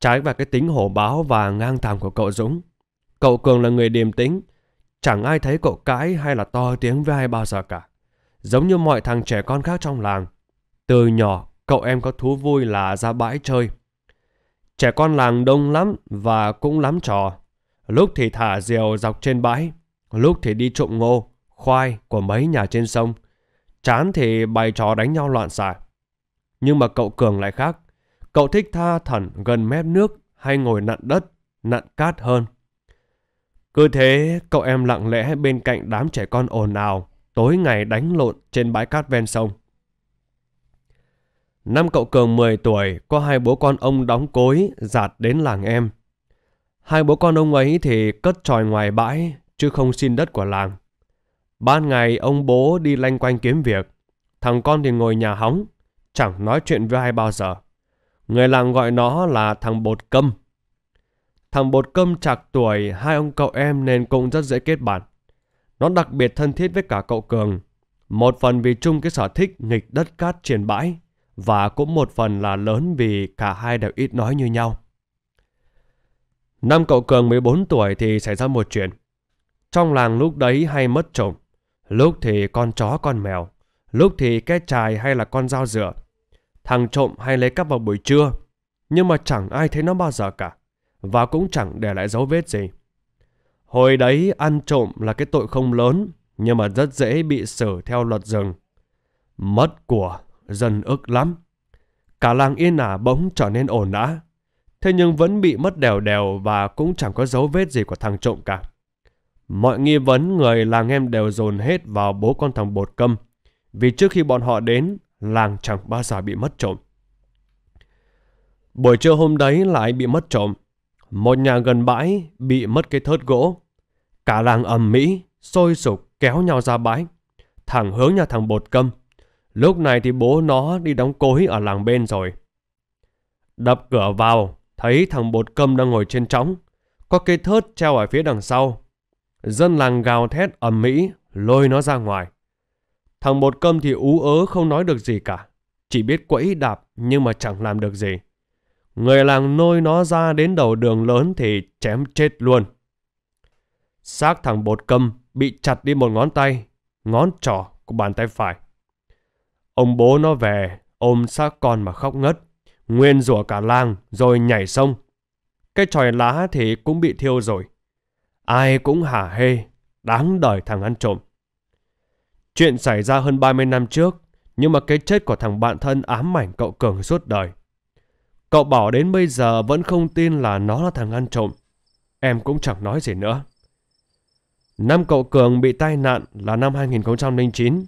Trái vào cái tính hổ báo và ngang tàng của cậu Dũng, cậu Cường là người điềm tĩnh, chẳng ai thấy cậu cãi hay là to tiếng với ai bao giờ cả. Giống như mọi thằng trẻ con khác trong làng, từ nhỏ cậu em có thú vui là ra bãi chơi. Trẻ con làng đông lắm và cũng lắm trò lúc thì thả diều dọc trên bãi, lúc thì đi trộm ngô, khoai của mấy nhà trên sông. Chán thì bày trò đánh nhau loạn xạ. Nhưng mà cậu Cường lại khác. Cậu thích tha thẩn gần mép nước hay ngồi nặn đất, nặn cát hơn. Cứ thế, cậu em lặng lẽ bên cạnh đám trẻ con ồn ào, tối ngày đánh lộn trên bãi cát ven sông. Năm cậu Cường 10 tuổi, có hai bố con ông đóng cối, giạt đến làng em. Hai bố con ông ấy thì cất tròi ngoài bãi, chứ không xin đất của làng. Ban ngày ông bố đi lanh quanh kiếm việc, thằng con thì ngồi nhà hóng, chẳng nói chuyện với ai bao giờ. Người làng gọi nó là thằng bột câm. Thằng bột câm chạc tuổi hai ông cậu em nên cũng rất dễ kết bạn. Nó đặc biệt thân thiết với cả cậu Cường. Một phần vì chung cái sở thích nghịch đất cát triển bãi và cũng một phần là lớn vì cả hai đều ít nói như nhau. Năm cậu Cường 14 tuổi thì xảy ra một chuyện. Trong làng lúc đấy hay mất trộm, lúc thì con chó con mèo, lúc thì cái chài hay là con dao dựa, Thằng trộm hay lấy cắp vào buổi trưa, nhưng mà chẳng ai thấy nó bao giờ cả, và cũng chẳng để lại dấu vết gì. Hồi đấy ăn trộm là cái tội không lớn, nhưng mà rất dễ bị xử theo luật rừng. Mất của, dân ức lắm. Cả làng yên ả bỗng trở nên ổn đã thế nhưng vẫn bị mất đèo đèo và cũng chẳng có dấu vết gì của thằng trộm cả. Mọi nghi vấn người làng em đều dồn hết vào bố con thằng Bột Câm, vì trước khi bọn họ đến, làng chẳng bao giờ bị mất trộm. Buổi trưa hôm đấy lại bị mất trộm, một nhà gần bãi bị mất cái thớt gỗ. Cả làng ầm mỹ, sôi sục kéo nhau ra bãi, thẳng hướng nhà thằng Bột Câm. Lúc này thì bố nó đi đóng cối ở làng bên rồi. Đập cửa vào, thấy thằng bột cơm đang ngồi trên trống, có cây thớt treo ở phía đằng sau. Dân làng gào thét ầm mỹ, lôi nó ra ngoài. Thằng bột cơm thì ú ớ không nói được gì cả, chỉ biết quẫy đạp nhưng mà chẳng làm được gì. Người làng nôi nó ra đến đầu đường lớn thì chém chết luôn. Xác thằng bột cơm bị chặt đi một ngón tay, ngón trỏ của bàn tay phải. Ông bố nó về, ôm xác con mà khóc ngất. Nguyên rủa cả làng rồi nhảy sông. Cái tròi lá thì cũng bị thiêu rồi. Ai cũng hả hê, đáng đời thằng ăn trộm. Chuyện xảy ra hơn 30 năm trước, nhưng mà cái chết của thằng bạn thân ám ảnh cậu Cường suốt đời. Cậu bảo đến bây giờ vẫn không tin là nó là thằng ăn trộm. Em cũng chẳng nói gì nữa. Năm cậu Cường bị tai nạn là năm 2009.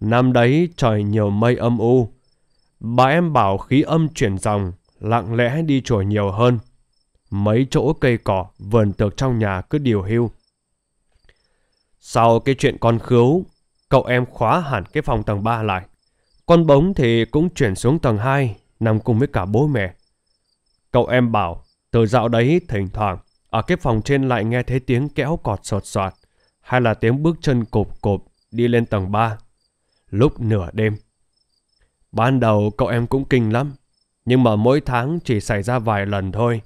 Năm đấy trời nhiều mây âm u, Bà em bảo khí âm chuyển dòng, lặng lẽ đi chùa nhiều hơn. Mấy chỗ cây cỏ, vườn tược trong nhà cứ điều hưu. Sau cái chuyện con khứu, cậu em khóa hẳn cái phòng tầng 3 lại. Con bống thì cũng chuyển xuống tầng 2, nằm cùng với cả bố mẹ. Cậu em bảo, từ dạo đấy thỉnh thoảng, ở cái phòng trên lại nghe thấy tiếng kéo cọt sột soạt, hay là tiếng bước chân cộp cộp đi lên tầng 3. Lúc nửa đêm, Ban đầu cậu em cũng kinh lắm, nhưng mà mỗi tháng chỉ xảy ra vài lần thôi,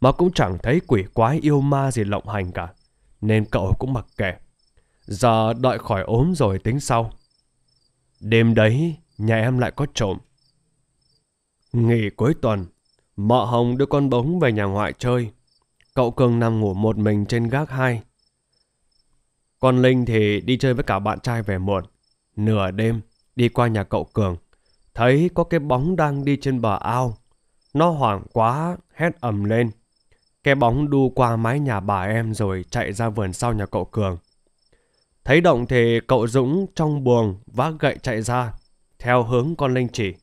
mà cũng chẳng thấy quỷ quái yêu ma gì lộng hành cả, nên cậu cũng mặc kệ. Giờ đợi khỏi ốm rồi tính sau. Đêm đấy, nhà em lại có trộm. Nghỉ cuối tuần, mợ Hồng đưa con bóng về nhà ngoại chơi. Cậu Cường nằm ngủ một mình trên gác hai. Con Linh thì đi chơi với cả bạn trai về muộn. Nửa đêm, đi qua nhà cậu Cường thấy có cái bóng đang đi trên bờ ao. Nó hoảng quá, hét ầm lên. Cái bóng đu qua mái nhà bà em rồi chạy ra vườn sau nhà cậu Cường. Thấy động thì cậu Dũng trong buồng vác gậy chạy ra, theo hướng con Linh chỉ,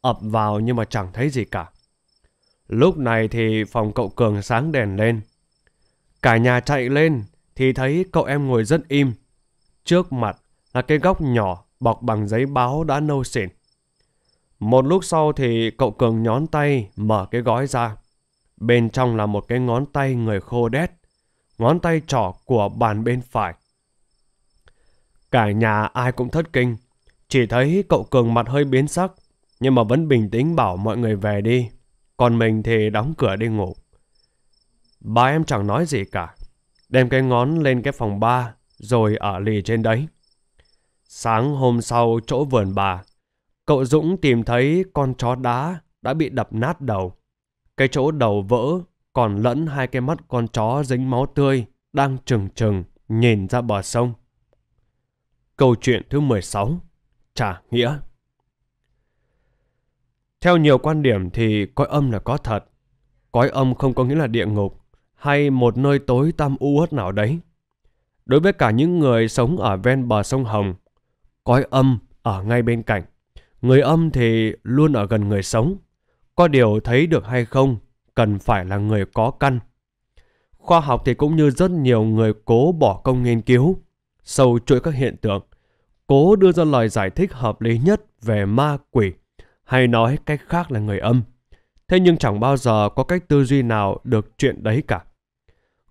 ập vào nhưng mà chẳng thấy gì cả. Lúc này thì phòng cậu Cường sáng đèn lên. Cả nhà chạy lên thì thấy cậu em ngồi rất im. Trước mặt là cái góc nhỏ bọc bằng giấy báo đã nâu xỉn. Một lúc sau thì cậu Cường nhón tay mở cái gói ra. Bên trong là một cái ngón tay người khô đét, ngón tay trỏ của bàn bên phải. Cả nhà ai cũng thất kinh, chỉ thấy cậu Cường mặt hơi biến sắc, nhưng mà vẫn bình tĩnh bảo mọi người về đi, còn mình thì đóng cửa đi ngủ. Bà em chẳng nói gì cả, đem cái ngón lên cái phòng ba rồi ở lì trên đấy. Sáng hôm sau chỗ vườn bà, Cậu Dũng tìm thấy con chó đá đã bị đập nát đầu. Cái chỗ đầu vỡ còn lẫn hai cái mắt con chó dính máu tươi đang trừng trừng nhìn ra bờ sông. Câu chuyện thứ 16 Trả nghĩa Theo nhiều quan điểm thì cõi âm là có thật. Cõi âm không có nghĩa là địa ngục hay một nơi tối tăm u uất nào đấy. Đối với cả những người sống ở ven bờ sông Hồng, cõi âm ở ngay bên cạnh. Người âm thì luôn ở gần người sống. Có điều thấy được hay không cần phải là người có căn. Khoa học thì cũng như rất nhiều người cố bỏ công nghiên cứu, sâu chuỗi các hiện tượng, cố đưa ra lời giải thích hợp lý nhất về ma quỷ, hay nói cách khác là người âm. Thế nhưng chẳng bao giờ có cách tư duy nào được chuyện đấy cả.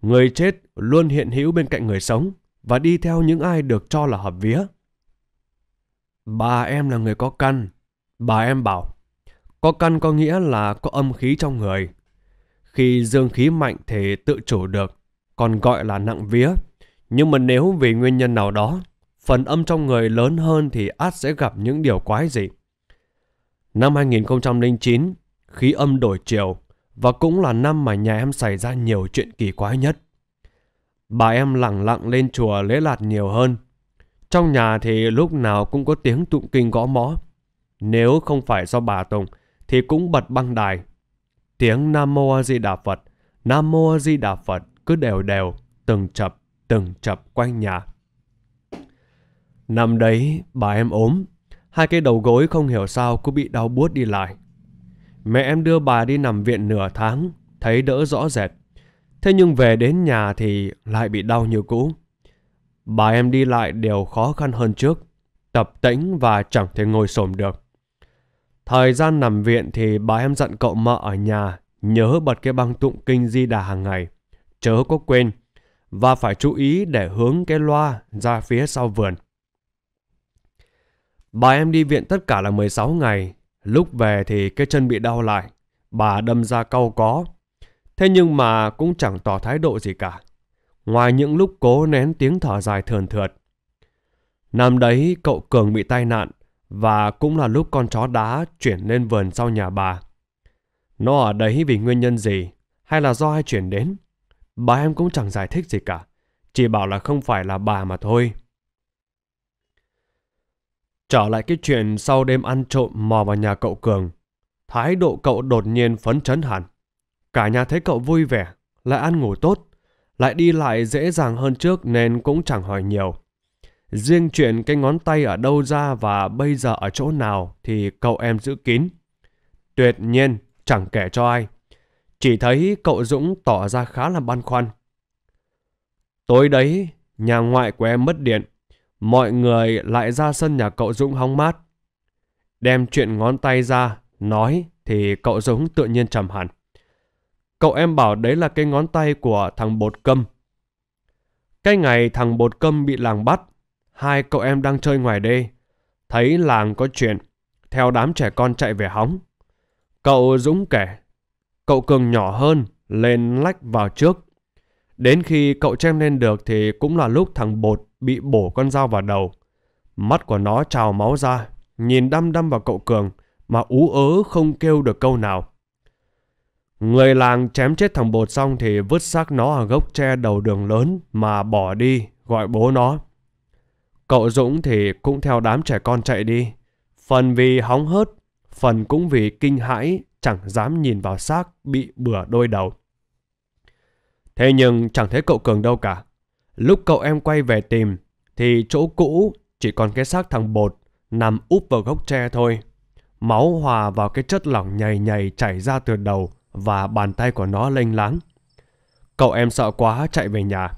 Người chết luôn hiện hữu bên cạnh người sống và đi theo những ai được cho là hợp vía. Bà em là người có căn. Bà em bảo, có căn có nghĩa là có âm khí trong người. Khi dương khí mạnh thì tự chủ được, còn gọi là nặng vía. Nhưng mà nếu vì nguyên nhân nào đó, phần âm trong người lớn hơn thì át sẽ gặp những điều quái dị. Năm 2009, khí âm đổi chiều và cũng là năm mà nhà em xảy ra nhiều chuyện kỳ quái nhất. Bà em lặng lặng lên chùa lễ lạt nhiều hơn, trong nhà thì lúc nào cũng có tiếng tụng kinh gõ mõ. Nếu không phải do bà Tùng thì cũng bật băng đài. Tiếng Nam Mô A Di Đà Phật, Nam Mô A Di Đà Phật cứ đều đều, từng chập, từng chập quanh nhà. Năm đấy, bà em ốm, hai cái đầu gối không hiểu sao cứ bị đau buốt đi lại. Mẹ em đưa bà đi nằm viện nửa tháng, thấy đỡ rõ rệt. Thế nhưng về đến nhà thì lại bị đau như cũ bà em đi lại đều khó khăn hơn trước, tập tĩnh và chẳng thể ngồi xổm được. Thời gian nằm viện thì bà em dặn cậu mợ ở nhà nhớ bật cái băng tụng kinh di đà hàng ngày, chớ có quên, và phải chú ý để hướng cái loa ra phía sau vườn. Bà em đi viện tất cả là 16 ngày, lúc về thì cái chân bị đau lại, bà đâm ra cau có. Thế nhưng mà cũng chẳng tỏ thái độ gì cả ngoài những lúc cố nén tiếng thở dài thườn thượt. Năm đấy cậu Cường bị tai nạn và cũng là lúc con chó đá chuyển lên vườn sau nhà bà. Nó ở đấy vì nguyên nhân gì hay là do ai chuyển đến? Bà em cũng chẳng giải thích gì cả, chỉ bảo là không phải là bà mà thôi. Trở lại cái chuyện sau đêm ăn trộm mò vào nhà cậu Cường, thái độ cậu đột nhiên phấn chấn hẳn. Cả nhà thấy cậu vui vẻ, lại ăn ngủ tốt, lại đi lại dễ dàng hơn trước nên cũng chẳng hỏi nhiều. Riêng chuyện cái ngón tay ở đâu ra và bây giờ ở chỗ nào thì cậu em giữ kín. Tuyệt nhiên, chẳng kể cho ai. Chỉ thấy cậu Dũng tỏ ra khá là băn khoăn. Tối đấy, nhà ngoại của em mất điện. Mọi người lại ra sân nhà cậu Dũng hóng mát. Đem chuyện ngón tay ra, nói thì cậu Dũng tự nhiên trầm hẳn. Cậu em bảo đấy là cái ngón tay của thằng bột câm. Cái ngày thằng bột câm bị làng bắt, hai cậu em đang chơi ngoài đê. Thấy làng có chuyện, theo đám trẻ con chạy về hóng. Cậu Dũng kể, cậu Cường nhỏ hơn, lên lách vào trước. Đến khi cậu chen lên được thì cũng là lúc thằng bột bị bổ con dao vào đầu. Mắt của nó trào máu ra, nhìn đăm đăm vào cậu Cường mà ú ớ không kêu được câu nào. Người làng chém chết thằng bột xong thì vứt xác nó ở gốc tre đầu đường lớn mà bỏ đi, gọi bố nó. Cậu Dũng thì cũng theo đám trẻ con chạy đi. Phần vì hóng hớt, phần cũng vì kinh hãi chẳng dám nhìn vào xác bị bừa đôi đầu. Thế nhưng chẳng thấy cậu Cường đâu cả. Lúc cậu em quay về tìm thì chỗ cũ chỉ còn cái xác thằng bột nằm úp vào gốc tre thôi. Máu hòa vào cái chất lỏng nhầy nhầy chảy ra từ đầu và bàn tay của nó lênh láng. Cậu em sợ quá chạy về nhà.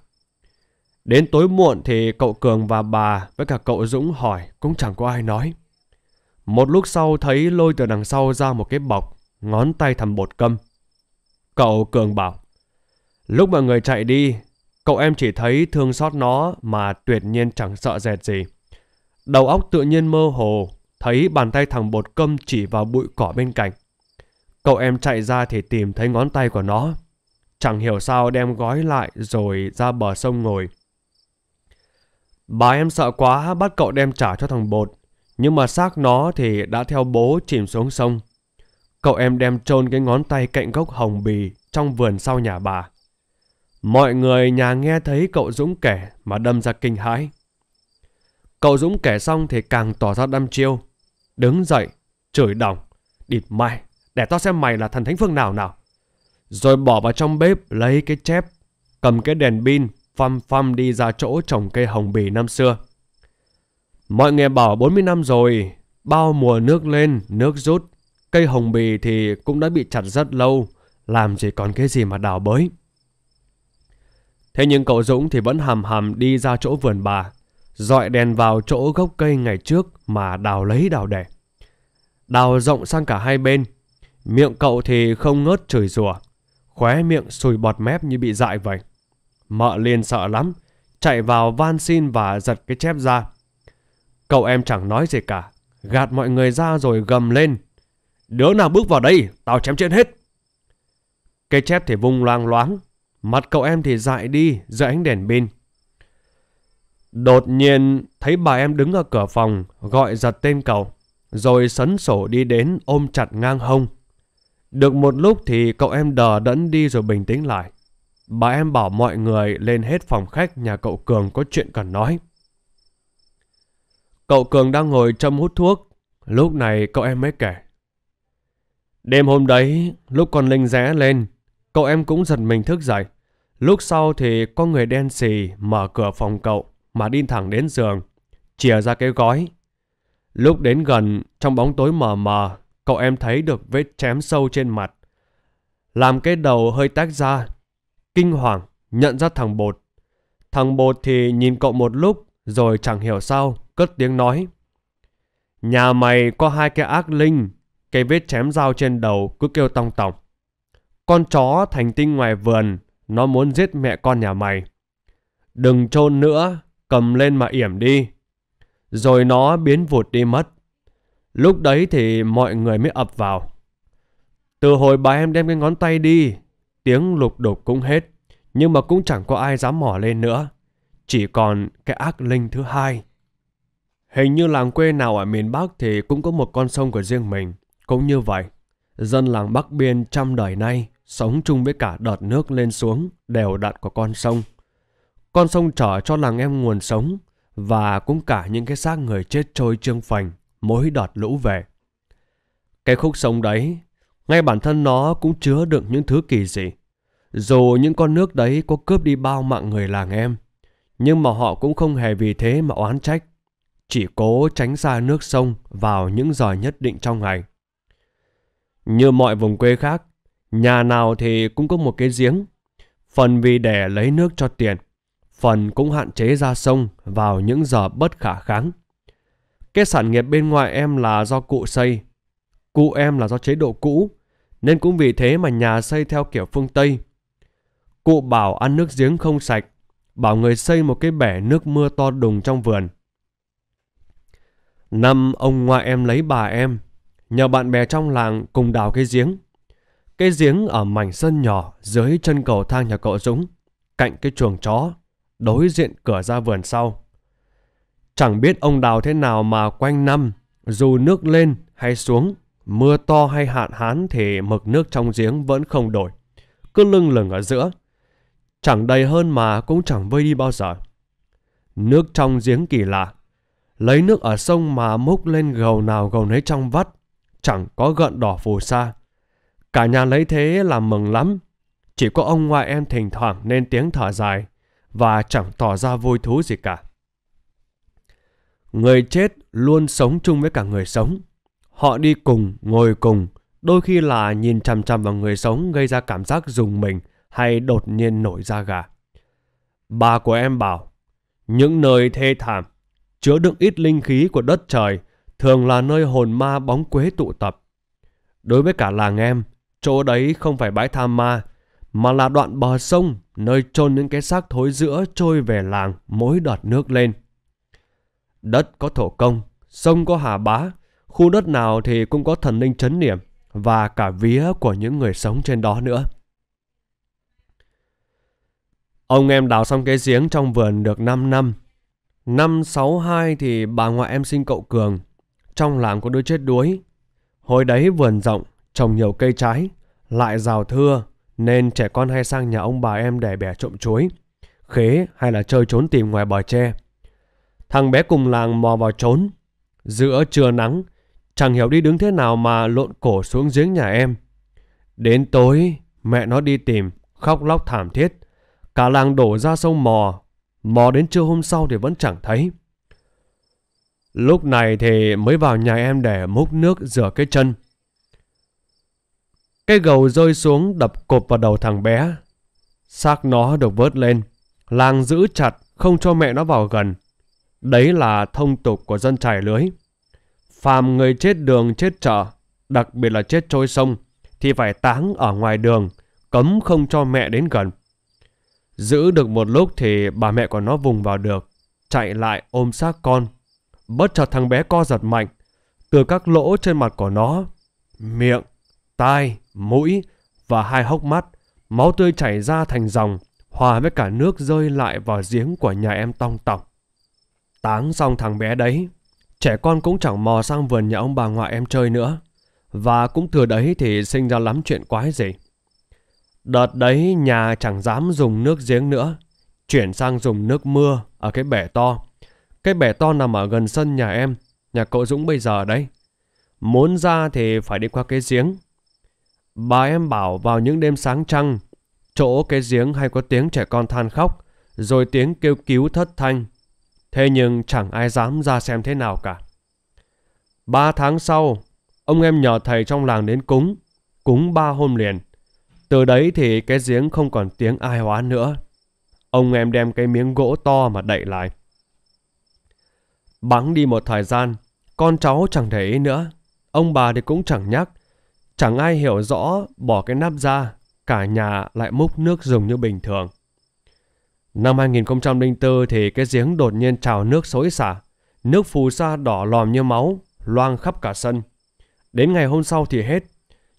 Đến tối muộn thì cậu Cường và bà với cả cậu Dũng hỏi cũng chẳng có ai nói. Một lúc sau thấy lôi từ đằng sau ra một cái bọc, ngón tay thầm bột câm. Cậu Cường bảo, lúc mọi người chạy đi, cậu em chỉ thấy thương xót nó mà tuyệt nhiên chẳng sợ dẹt gì. Đầu óc tự nhiên mơ hồ, thấy bàn tay thằng bột câm chỉ vào bụi cỏ bên cạnh. Cậu em chạy ra thì tìm thấy ngón tay của nó. Chẳng hiểu sao đem gói lại rồi ra bờ sông ngồi. Bà em sợ quá bắt cậu đem trả cho thằng bột. Nhưng mà xác nó thì đã theo bố chìm xuống sông. Cậu em đem chôn cái ngón tay cạnh gốc hồng bì trong vườn sau nhà bà. Mọi người nhà nghe thấy cậu Dũng kể mà đâm ra kinh hãi. Cậu Dũng kể xong thì càng tỏ ra đăm chiêu. Đứng dậy, chửi đồng, địt mai. Để tao xem mày là thần thánh phương nào nào. Rồi bỏ vào trong bếp lấy cái chép, cầm cái đèn pin, phăm phăm đi ra chỗ trồng cây hồng bì năm xưa. Mọi người bảo 40 năm rồi, bao mùa nước lên, nước rút, cây hồng bì thì cũng đã bị chặt rất lâu, làm chỉ còn cái gì mà đào bới. Thế nhưng cậu Dũng thì vẫn hàm hàm đi ra chỗ vườn bà, dọi đèn vào chỗ gốc cây ngày trước mà đào lấy đào để. Đào rộng sang cả hai bên, Miệng cậu thì không ngớt chửi rủa Khóe miệng sùi bọt mép như bị dại vậy Mợ liền sợ lắm Chạy vào van xin và giật cái chép ra Cậu em chẳng nói gì cả Gạt mọi người ra rồi gầm lên Đứa nào bước vào đây Tao chém chết hết cái chép thì vung loang loáng Mặt cậu em thì dại đi dưới ánh đèn pin Đột nhiên thấy bà em đứng ở cửa phòng gọi giật tên cậu, rồi sấn sổ đi đến ôm chặt ngang hông. Được một lúc thì cậu em đờ đẫn đi rồi bình tĩnh lại. Bà em bảo mọi người lên hết phòng khách nhà cậu Cường có chuyện cần nói. Cậu Cường đang ngồi châm hút thuốc. Lúc này cậu em mới kể. Đêm hôm đấy, lúc con Linh rẽ lên, cậu em cũng giật mình thức dậy. Lúc sau thì có người đen xì mở cửa phòng cậu mà đi thẳng đến giường, chìa ra cái gói. Lúc đến gần, trong bóng tối mờ mờ, cậu em thấy được vết chém sâu trên mặt. Làm cái đầu hơi tách ra, kinh hoàng nhận ra thằng Bột. Thằng Bột thì nhìn cậu một lúc rồi chẳng hiểu sao, cất tiếng nói. Nhà mày có hai cái ác linh, cái vết chém dao trên đầu cứ kêu tong tòng. Con chó thành tinh ngoài vườn, nó muốn giết mẹ con nhà mày. Đừng chôn nữa, cầm lên mà yểm đi. Rồi nó biến vụt đi mất. Lúc đấy thì mọi người mới ập vào. Từ hồi bà em đem cái ngón tay đi, tiếng lục đục cũng hết, nhưng mà cũng chẳng có ai dám mỏ lên nữa. Chỉ còn cái ác linh thứ hai. Hình như làng quê nào ở miền Bắc thì cũng có một con sông của riêng mình, cũng như vậy. Dân làng Bắc Biên trăm đời nay sống chung với cả đợt nước lên xuống đều đặn của con sông. Con sông trở cho làng em nguồn sống và cũng cả những cái xác người chết trôi trương phành mỗi đợt lũ về. Cái khúc sông đấy, ngay bản thân nó cũng chứa đựng những thứ kỳ dị. Dù những con nước đấy có cướp đi bao mạng người làng em, nhưng mà họ cũng không hề vì thế mà oán trách. Chỉ cố tránh xa nước sông vào những giờ nhất định trong ngày. Như mọi vùng quê khác, nhà nào thì cũng có một cái giếng. Phần vì để lấy nước cho tiền, phần cũng hạn chế ra sông vào những giờ bất khả kháng cái sản nghiệp bên ngoài em là do cụ xây. Cụ em là do chế độ cũ, nên cũng vì thế mà nhà xây theo kiểu phương Tây. Cụ bảo ăn nước giếng không sạch, bảo người xây một cái bể nước mưa to đùng trong vườn. Năm ông ngoại em lấy bà em, nhờ bạn bè trong làng cùng đào cái giếng. Cái giếng ở mảnh sân nhỏ dưới chân cầu thang nhà cậu Dũng, cạnh cái chuồng chó, đối diện cửa ra vườn sau. Chẳng biết ông đào thế nào mà quanh năm, dù nước lên hay xuống, mưa to hay hạn hán thì mực nước trong giếng vẫn không đổi, cứ lưng lửng ở giữa. Chẳng đầy hơn mà cũng chẳng vơi đi bao giờ. Nước trong giếng kỳ lạ, lấy nước ở sông mà múc lên gầu nào gầu nấy trong vắt, chẳng có gợn đỏ phù sa. Cả nhà lấy thế là mừng lắm, chỉ có ông ngoại em thỉnh thoảng nên tiếng thở dài và chẳng tỏ ra vui thú gì cả. Người chết luôn sống chung với cả người sống. Họ đi cùng, ngồi cùng, đôi khi là nhìn chằm chằm vào người sống gây ra cảm giác dùng mình hay đột nhiên nổi da gà. Bà của em bảo, những nơi thê thảm, chứa đựng ít linh khí của đất trời thường là nơi hồn ma bóng quế tụ tập. Đối với cả làng em, chỗ đấy không phải bãi tham ma, mà là đoạn bờ sông nơi chôn những cái xác thối giữa trôi về làng mỗi đợt nước lên. Đất có thổ công, sông có hà bá, khu đất nào thì cũng có thần linh chấn niệm và cả vía của những người sống trên đó nữa. Ông em đào xong cái giếng trong vườn được 5 năm. Năm 62 thì bà ngoại em sinh cậu Cường. Trong làng có đứa chết đuối. Hồi đấy vườn rộng, trồng nhiều cây trái, lại rào thưa nên trẻ con hay sang nhà ông bà em để bẻ trộm chuối, khế hay là chơi trốn tìm ngoài bờ tre. Thằng bé cùng làng mò vào trốn. Giữa trưa nắng, chẳng hiểu đi đứng thế nào mà lộn cổ xuống giếng nhà em. Đến tối, mẹ nó đi tìm, khóc lóc thảm thiết. Cả làng đổ ra sông mò, mò đến trưa hôm sau thì vẫn chẳng thấy. Lúc này thì mới vào nhà em để múc nước rửa cái chân. Cái gầu rơi xuống đập cột vào đầu thằng bé. Xác nó được vớt lên. Làng giữ chặt, không cho mẹ nó vào gần. Đấy là thông tục của dân trải lưới. Phàm người chết đường chết chợ, đặc biệt là chết trôi sông, thì phải táng ở ngoài đường, cấm không cho mẹ đến gần. Giữ được một lúc thì bà mẹ của nó vùng vào được, chạy lại ôm xác con. Bất chợt thằng bé co giật mạnh, từ các lỗ trên mặt của nó, miệng, tai, mũi và hai hốc mắt, máu tươi chảy ra thành dòng, hòa với cả nước rơi lại vào giếng của nhà em tong tỏng. Táng xong thằng bé đấy, trẻ con cũng chẳng mò sang vườn nhà ông bà ngoại em chơi nữa. Và cũng thừa đấy thì sinh ra lắm chuyện quái gì. Đợt đấy nhà chẳng dám dùng nước giếng nữa, chuyển sang dùng nước mưa ở cái bể to. Cái bể to nằm ở gần sân nhà em, nhà cậu Dũng bây giờ đấy. Muốn ra thì phải đi qua cái giếng. Bà em bảo vào những đêm sáng trăng, chỗ cái giếng hay có tiếng trẻ con than khóc, rồi tiếng kêu cứu thất thanh thế nhưng chẳng ai dám ra xem thế nào cả. Ba tháng sau, ông em nhờ thầy trong làng đến cúng, cúng ba hôm liền. Từ đấy thì cái giếng không còn tiếng ai hóa nữa. Ông em đem cái miếng gỗ to mà đậy lại. Bắn đi một thời gian, con cháu chẳng để ý nữa. Ông bà thì cũng chẳng nhắc. Chẳng ai hiểu rõ bỏ cái nắp ra, cả nhà lại múc nước dùng như bình thường. Năm 2004 thì cái giếng đột nhiên trào nước xối xả, nước phù sa đỏ lòm như máu, loang khắp cả sân. Đến ngày hôm sau thì hết,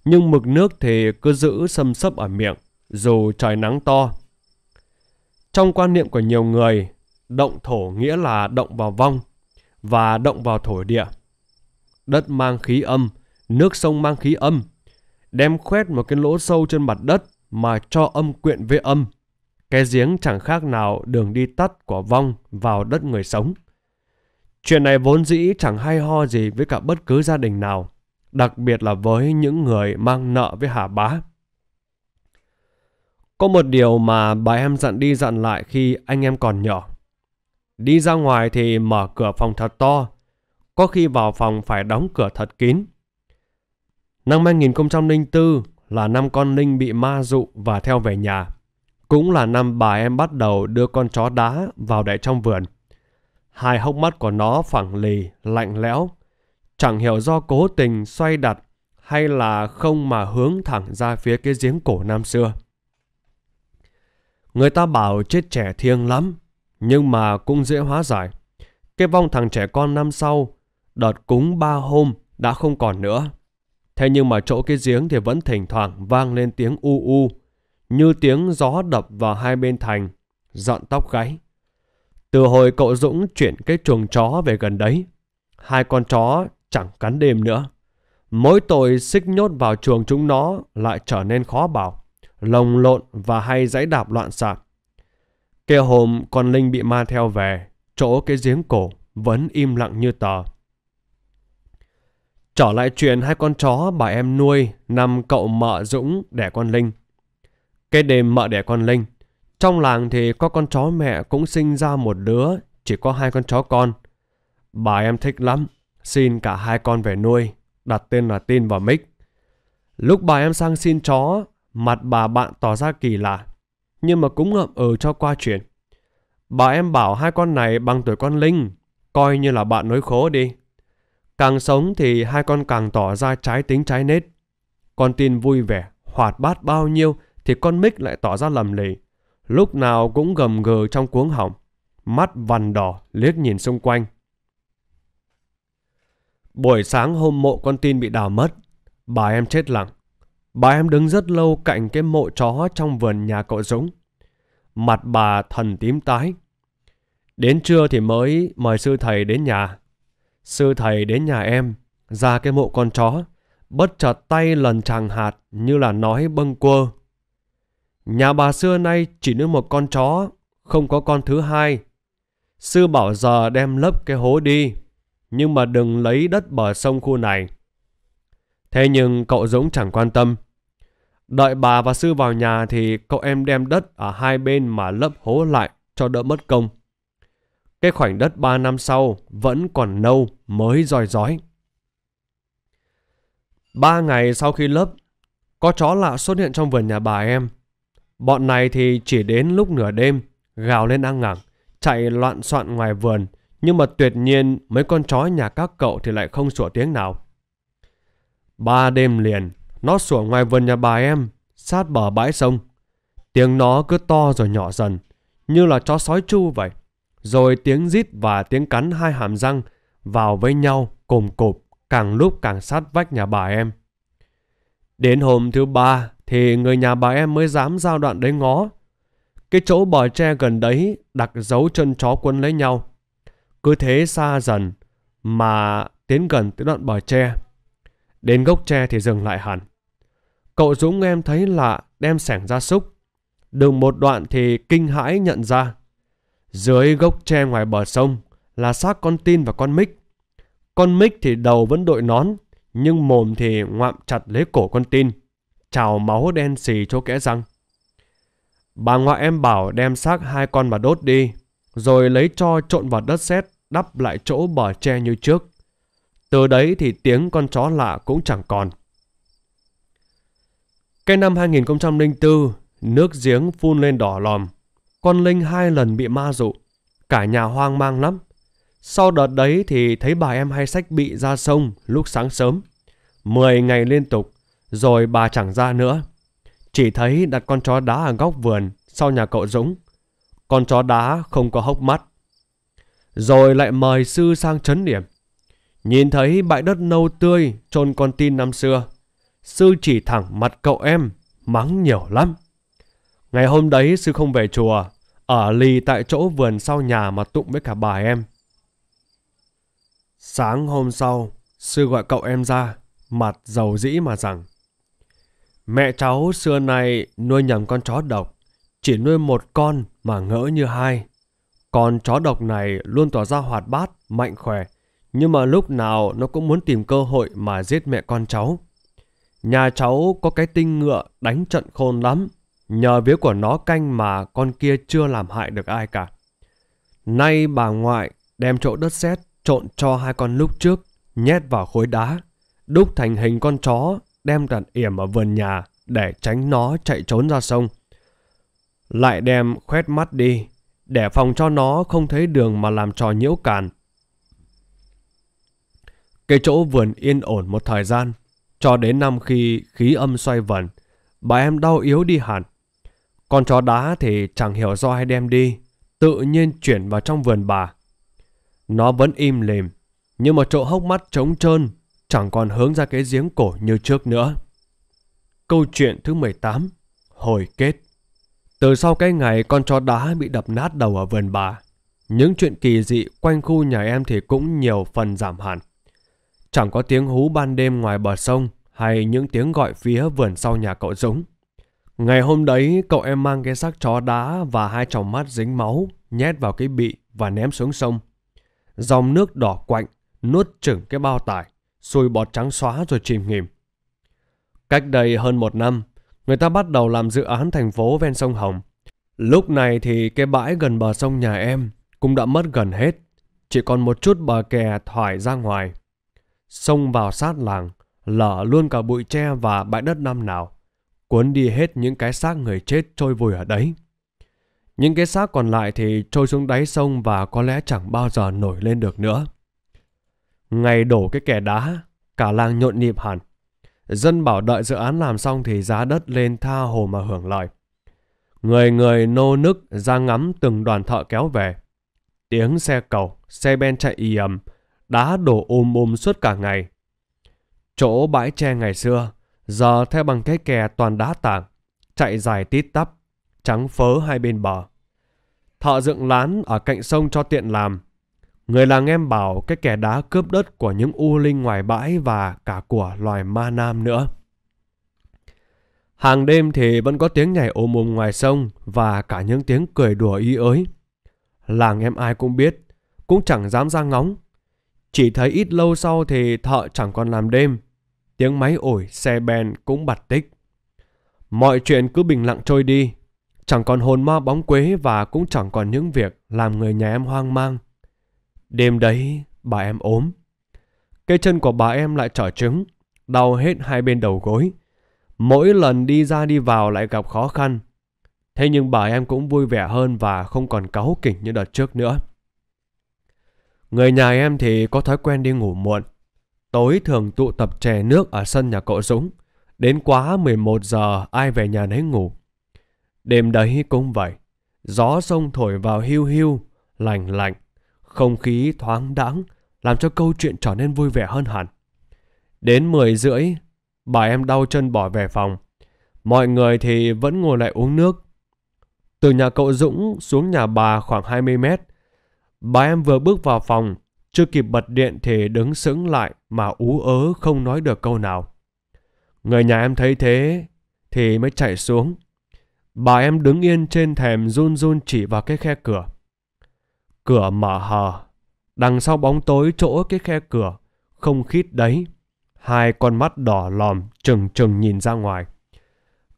nhưng mực nước thì cứ giữ xâm sấp ở miệng, dù trời nắng to. Trong quan niệm của nhiều người, động thổ nghĩa là động vào vong và động vào thổ địa. Đất mang khí âm, nước sông mang khí âm, đem khoét một cái lỗ sâu trên mặt đất mà cho âm quyện với âm cái giếng chẳng khác nào đường đi tắt của vong vào đất người sống. Chuyện này vốn dĩ chẳng hay ho gì với cả bất cứ gia đình nào, đặc biệt là với những người mang nợ với Hà Bá. Có một điều mà bà em dặn đi dặn lại khi anh em còn nhỏ. Đi ra ngoài thì mở cửa phòng thật to, có khi vào phòng phải đóng cửa thật kín. Năm 2004 là năm con Linh bị ma dụ và theo về nhà. Cũng là năm bà em bắt đầu đưa con chó đá vào để trong vườn. Hai hốc mắt của nó phẳng lì, lạnh lẽo. Chẳng hiểu do cố tình xoay đặt hay là không mà hướng thẳng ra phía cái giếng cổ năm xưa. Người ta bảo chết trẻ thiêng lắm, nhưng mà cũng dễ hóa giải. Cái vong thằng trẻ con năm sau, đợt cúng ba hôm đã không còn nữa. Thế nhưng mà chỗ cái giếng thì vẫn thỉnh thoảng vang lên tiếng u u như tiếng gió đập vào hai bên thành, dọn tóc gáy. Từ hồi cậu Dũng chuyển cái chuồng chó về gần đấy, hai con chó chẳng cắn đêm nữa. Mỗi tội xích nhốt vào chuồng chúng nó lại trở nên khó bảo, lồng lộn và hay dãy đạp loạn xạ Kia hôm con Linh bị ma theo về, chỗ cái giếng cổ vẫn im lặng như tờ. Trở lại chuyện hai con chó bà em nuôi năm cậu mợ Dũng đẻ con Linh. Cái đêm mợ đẻ con Linh, trong làng thì có con chó mẹ cũng sinh ra một đứa, chỉ có hai con chó con. Bà em thích lắm, xin cả hai con về nuôi, đặt tên là Tin và Mick. Lúc bà em sang xin chó, mặt bà bạn tỏ ra kỳ lạ, nhưng mà cũng ngậm ừ cho qua chuyện. Bà em bảo hai con này bằng tuổi con Linh, coi như là bạn nối khố đi. Càng sống thì hai con càng tỏ ra trái tính trái nết. Con tin vui vẻ, hoạt bát bao nhiêu thì con mic lại tỏ ra lầm lì. Lúc nào cũng gầm gừ trong cuống họng. Mắt vằn đỏ liếc nhìn xung quanh. Buổi sáng hôm mộ con tin bị đào mất. Bà em chết lặng. Bà em đứng rất lâu cạnh cái mộ chó trong vườn nhà cậu Dũng. Mặt bà thần tím tái. Đến trưa thì mới mời sư thầy đến nhà. Sư thầy đến nhà em, ra cái mộ con chó, bất chợt tay lần chàng hạt như là nói bâng quơ. Nhà bà xưa nay chỉ nuôi một con chó, không có con thứ hai. Sư bảo giờ đem lấp cái hố đi, nhưng mà đừng lấy đất bờ sông khu này. Thế nhưng cậu Dũng chẳng quan tâm. Đợi bà và sư vào nhà thì cậu em đem đất ở hai bên mà lấp hố lại cho đỡ mất công. Cái khoảnh đất ba năm sau vẫn còn nâu mới roi rói. Ba ngày sau khi lấp, có chó lạ xuất hiện trong vườn nhà bà em. Bọn này thì chỉ đến lúc nửa đêm, gào lên ăn ngẳng, chạy loạn soạn ngoài vườn, nhưng mà tuyệt nhiên mấy con chó nhà các cậu thì lại không sủa tiếng nào. Ba đêm liền, nó sủa ngoài vườn nhà bà em, sát bờ bãi sông. Tiếng nó cứ to rồi nhỏ dần, như là chó sói chu vậy. Rồi tiếng rít và tiếng cắn hai hàm răng vào với nhau cồm cộp càng lúc càng sát vách nhà bà em. Đến hôm thứ ba thì người nhà bà em mới dám giao đoạn đấy ngó. Cái chỗ bòi tre gần đấy đặt dấu chân chó quân lấy nhau. Cứ thế xa dần mà tiến gần tới đoạn bòi tre. Đến gốc tre thì dừng lại hẳn. Cậu Dũng em thấy lạ đem sẻng ra xúc. Đường một đoạn thì kinh hãi nhận ra. Dưới gốc tre ngoài bờ sông là xác con tin và con mít. Con mít thì đầu vẫn đội nón, nhưng mồm thì ngoạm chặt lấy cổ con tin, trào máu đen xì chỗ kẽ răng. Bà ngoại em bảo đem xác hai con mà đốt đi, rồi lấy cho trộn vào đất sét đắp lại chỗ bờ tre như trước. Từ đấy thì tiếng con chó lạ cũng chẳng còn. Cái năm 2004, nước giếng phun lên đỏ lòm. Con Linh hai lần bị ma dụ. Cả nhà hoang mang lắm. Sau đợt đấy thì thấy bà em hay sách bị ra sông lúc sáng sớm. Mười ngày liên tục, rồi bà chẳng ra nữa. Chỉ thấy đặt con chó đá ở góc vườn sau nhà cậu Dũng. Con chó đá không có hốc mắt. Rồi lại mời sư sang chấn điểm. Nhìn thấy bãi đất nâu tươi trôn con tin năm xưa. Sư chỉ thẳng mặt cậu em, mắng nhiều lắm. Ngày hôm đấy sư không về chùa, ở lì tại chỗ vườn sau nhà mà tụng với cả bà em. Sáng hôm sau, sư gọi cậu em ra, mặt giàu dĩ mà rằng Mẹ cháu xưa nay nuôi nhầm con chó độc, chỉ nuôi một con mà ngỡ như hai. Con chó độc này luôn tỏ ra hoạt bát, mạnh khỏe, nhưng mà lúc nào nó cũng muốn tìm cơ hội mà giết mẹ con cháu. Nhà cháu có cái tinh ngựa đánh trận khôn lắm, nhờ vía của nó canh mà con kia chưa làm hại được ai cả. Nay bà ngoại đem chỗ đất sét trộn cho hai con lúc trước, nhét vào khối đá, đúc thành hình con chó, đem đặt yểm ở vườn nhà để tránh nó chạy trốn ra sông. Lại đem khoét mắt đi, để phòng cho nó không thấy đường mà làm trò nhiễu càn. Cái chỗ vườn yên ổn một thời gian, cho đến năm khi khí âm xoay vần, bà em đau yếu đi hẳn. Con chó đá thì chẳng hiểu do ai đem đi, tự nhiên chuyển vào trong vườn bà. Nó vẫn im lìm, nhưng mà chỗ hốc mắt trống trơn chẳng còn hướng ra cái giếng cổ như trước nữa. Câu chuyện thứ 18 Hồi kết Từ sau cái ngày con chó đá bị đập nát đầu ở vườn bà, những chuyện kỳ dị quanh khu nhà em thì cũng nhiều phần giảm hẳn. Chẳng có tiếng hú ban đêm ngoài bờ sông hay những tiếng gọi phía vườn sau nhà cậu Dũng. Ngày hôm đấy, cậu em mang cái xác chó đá và hai tròng mắt dính máu nhét vào cái bị và ném xuống sông. Dòng nước đỏ quạnh, nuốt chửng cái bao tải, sùi bọt trắng xóa rồi chìm nghỉm. Cách đây hơn một năm, người ta bắt đầu làm dự án thành phố ven sông Hồng. Lúc này thì cái bãi gần bờ sông nhà em cũng đã mất gần hết, chỉ còn một chút bờ kè thoải ra ngoài. Sông vào sát làng, lở luôn cả bụi tre và bãi đất năm nào, cuốn đi hết những cái xác người chết trôi vùi ở đấy. Những cái xác còn lại thì trôi xuống đáy sông và có lẽ chẳng bao giờ nổi lên được nữa. Ngày đổ cái kẻ đá, cả làng nhộn nhịp hẳn. Dân bảo đợi dự án làm xong thì giá đất lên tha hồ mà hưởng lợi. Người người nô nức ra ngắm từng đoàn thợ kéo về. Tiếng xe cầu, xe ben chạy y ầm, đá đổ ôm ôm suốt cả ngày. Chỗ bãi tre ngày xưa, giờ theo bằng cái kè toàn đá tảng, chạy dài tít tắp, trắng phớ hai bên bờ. Thợ dựng lán ở cạnh sông cho tiện làm. Người làng em bảo cái kẻ đá cướp đất của những u linh ngoài bãi và cả của loài ma nam nữa. Hàng đêm thì vẫn có tiếng nhảy ồm ồm ngoài sông và cả những tiếng cười đùa y ới. Làng em ai cũng biết, cũng chẳng dám ra ngóng. Chỉ thấy ít lâu sau thì thợ chẳng còn làm đêm. Tiếng máy ổi, xe bèn cũng bật tích. Mọi chuyện cứ bình lặng trôi đi. Chẳng còn hồn ma bóng quế và cũng chẳng còn những việc làm người nhà em hoang mang. Đêm đấy, bà em ốm. cây chân của bà em lại trở trứng, đau hết hai bên đầu gối. Mỗi lần đi ra đi vào lại gặp khó khăn. Thế nhưng bà em cũng vui vẻ hơn và không còn cáu kỉnh như đợt trước nữa. Người nhà em thì có thói quen đi ngủ muộn. Tối thường tụ tập chè nước ở sân nhà cậu Dũng. Đến quá 11 giờ ai về nhà nấy ngủ. Đêm đấy cũng vậy, gió sông thổi vào hiu hiu, lành lạnh, không khí thoáng đãng làm cho câu chuyện trở nên vui vẻ hơn hẳn. Đến 10 rưỡi, bà em đau chân bỏ về phòng. Mọi người thì vẫn ngồi lại uống nước. Từ nhà cậu Dũng xuống nhà bà khoảng 20 mét. Bà em vừa bước vào phòng, chưa kịp bật điện thì đứng sững lại mà ú ớ không nói được câu nào. Người nhà em thấy thế thì mới chạy xuống Bà em đứng yên trên thềm run run chỉ vào cái khe cửa. Cửa mở hờ, đằng sau bóng tối chỗ cái khe cửa, không khít đấy. Hai con mắt đỏ lòm trừng trừng nhìn ra ngoài.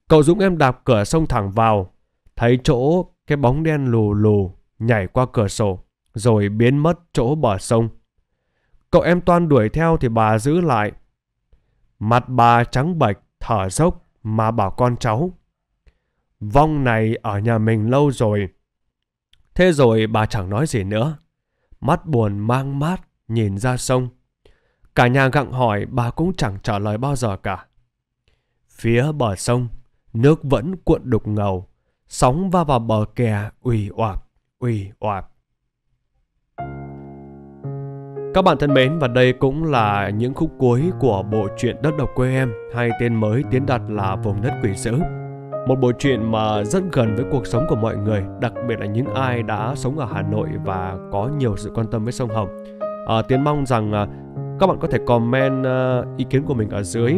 Cậu Dũng em đạp cửa xông thẳng vào, thấy chỗ cái bóng đen lù lù nhảy qua cửa sổ, rồi biến mất chỗ bờ sông. Cậu em toan đuổi theo thì bà giữ lại. Mặt bà trắng bệch, thở dốc mà bảo con cháu. Vong này ở nhà mình lâu rồi. Thế rồi bà chẳng nói gì nữa. Mắt buồn mang mát nhìn ra sông. Cả nhà gặng hỏi bà cũng chẳng trả lời bao giờ cả. Phía bờ sông, nước vẫn cuộn đục ngầu. Sóng va vào bờ kè ủy oạp, ủy oạp. Các bạn thân mến và đây cũng là những khúc cuối của bộ truyện Đất độc quê em hay tên mới tiến đặt là Vùng đất quỷ dữ. Một bộ truyện mà rất gần với cuộc sống của mọi người, đặc biệt là những ai đã sống ở Hà Nội và có nhiều sự quan tâm với sông Hồng. À, Tiến mong rằng à, các bạn có thể comment à, ý kiến của mình ở dưới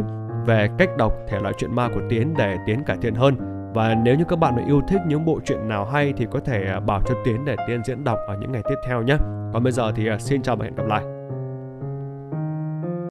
về cách đọc thể loại truyện ma của Tiến để Tiến cải thiện hơn. Và nếu như các bạn mà yêu thích những bộ truyện nào hay thì có thể à, bảo cho Tiến để Tiến diễn đọc ở những ngày tiếp theo nhé. Còn bây giờ thì à, xin chào và hẹn gặp lại.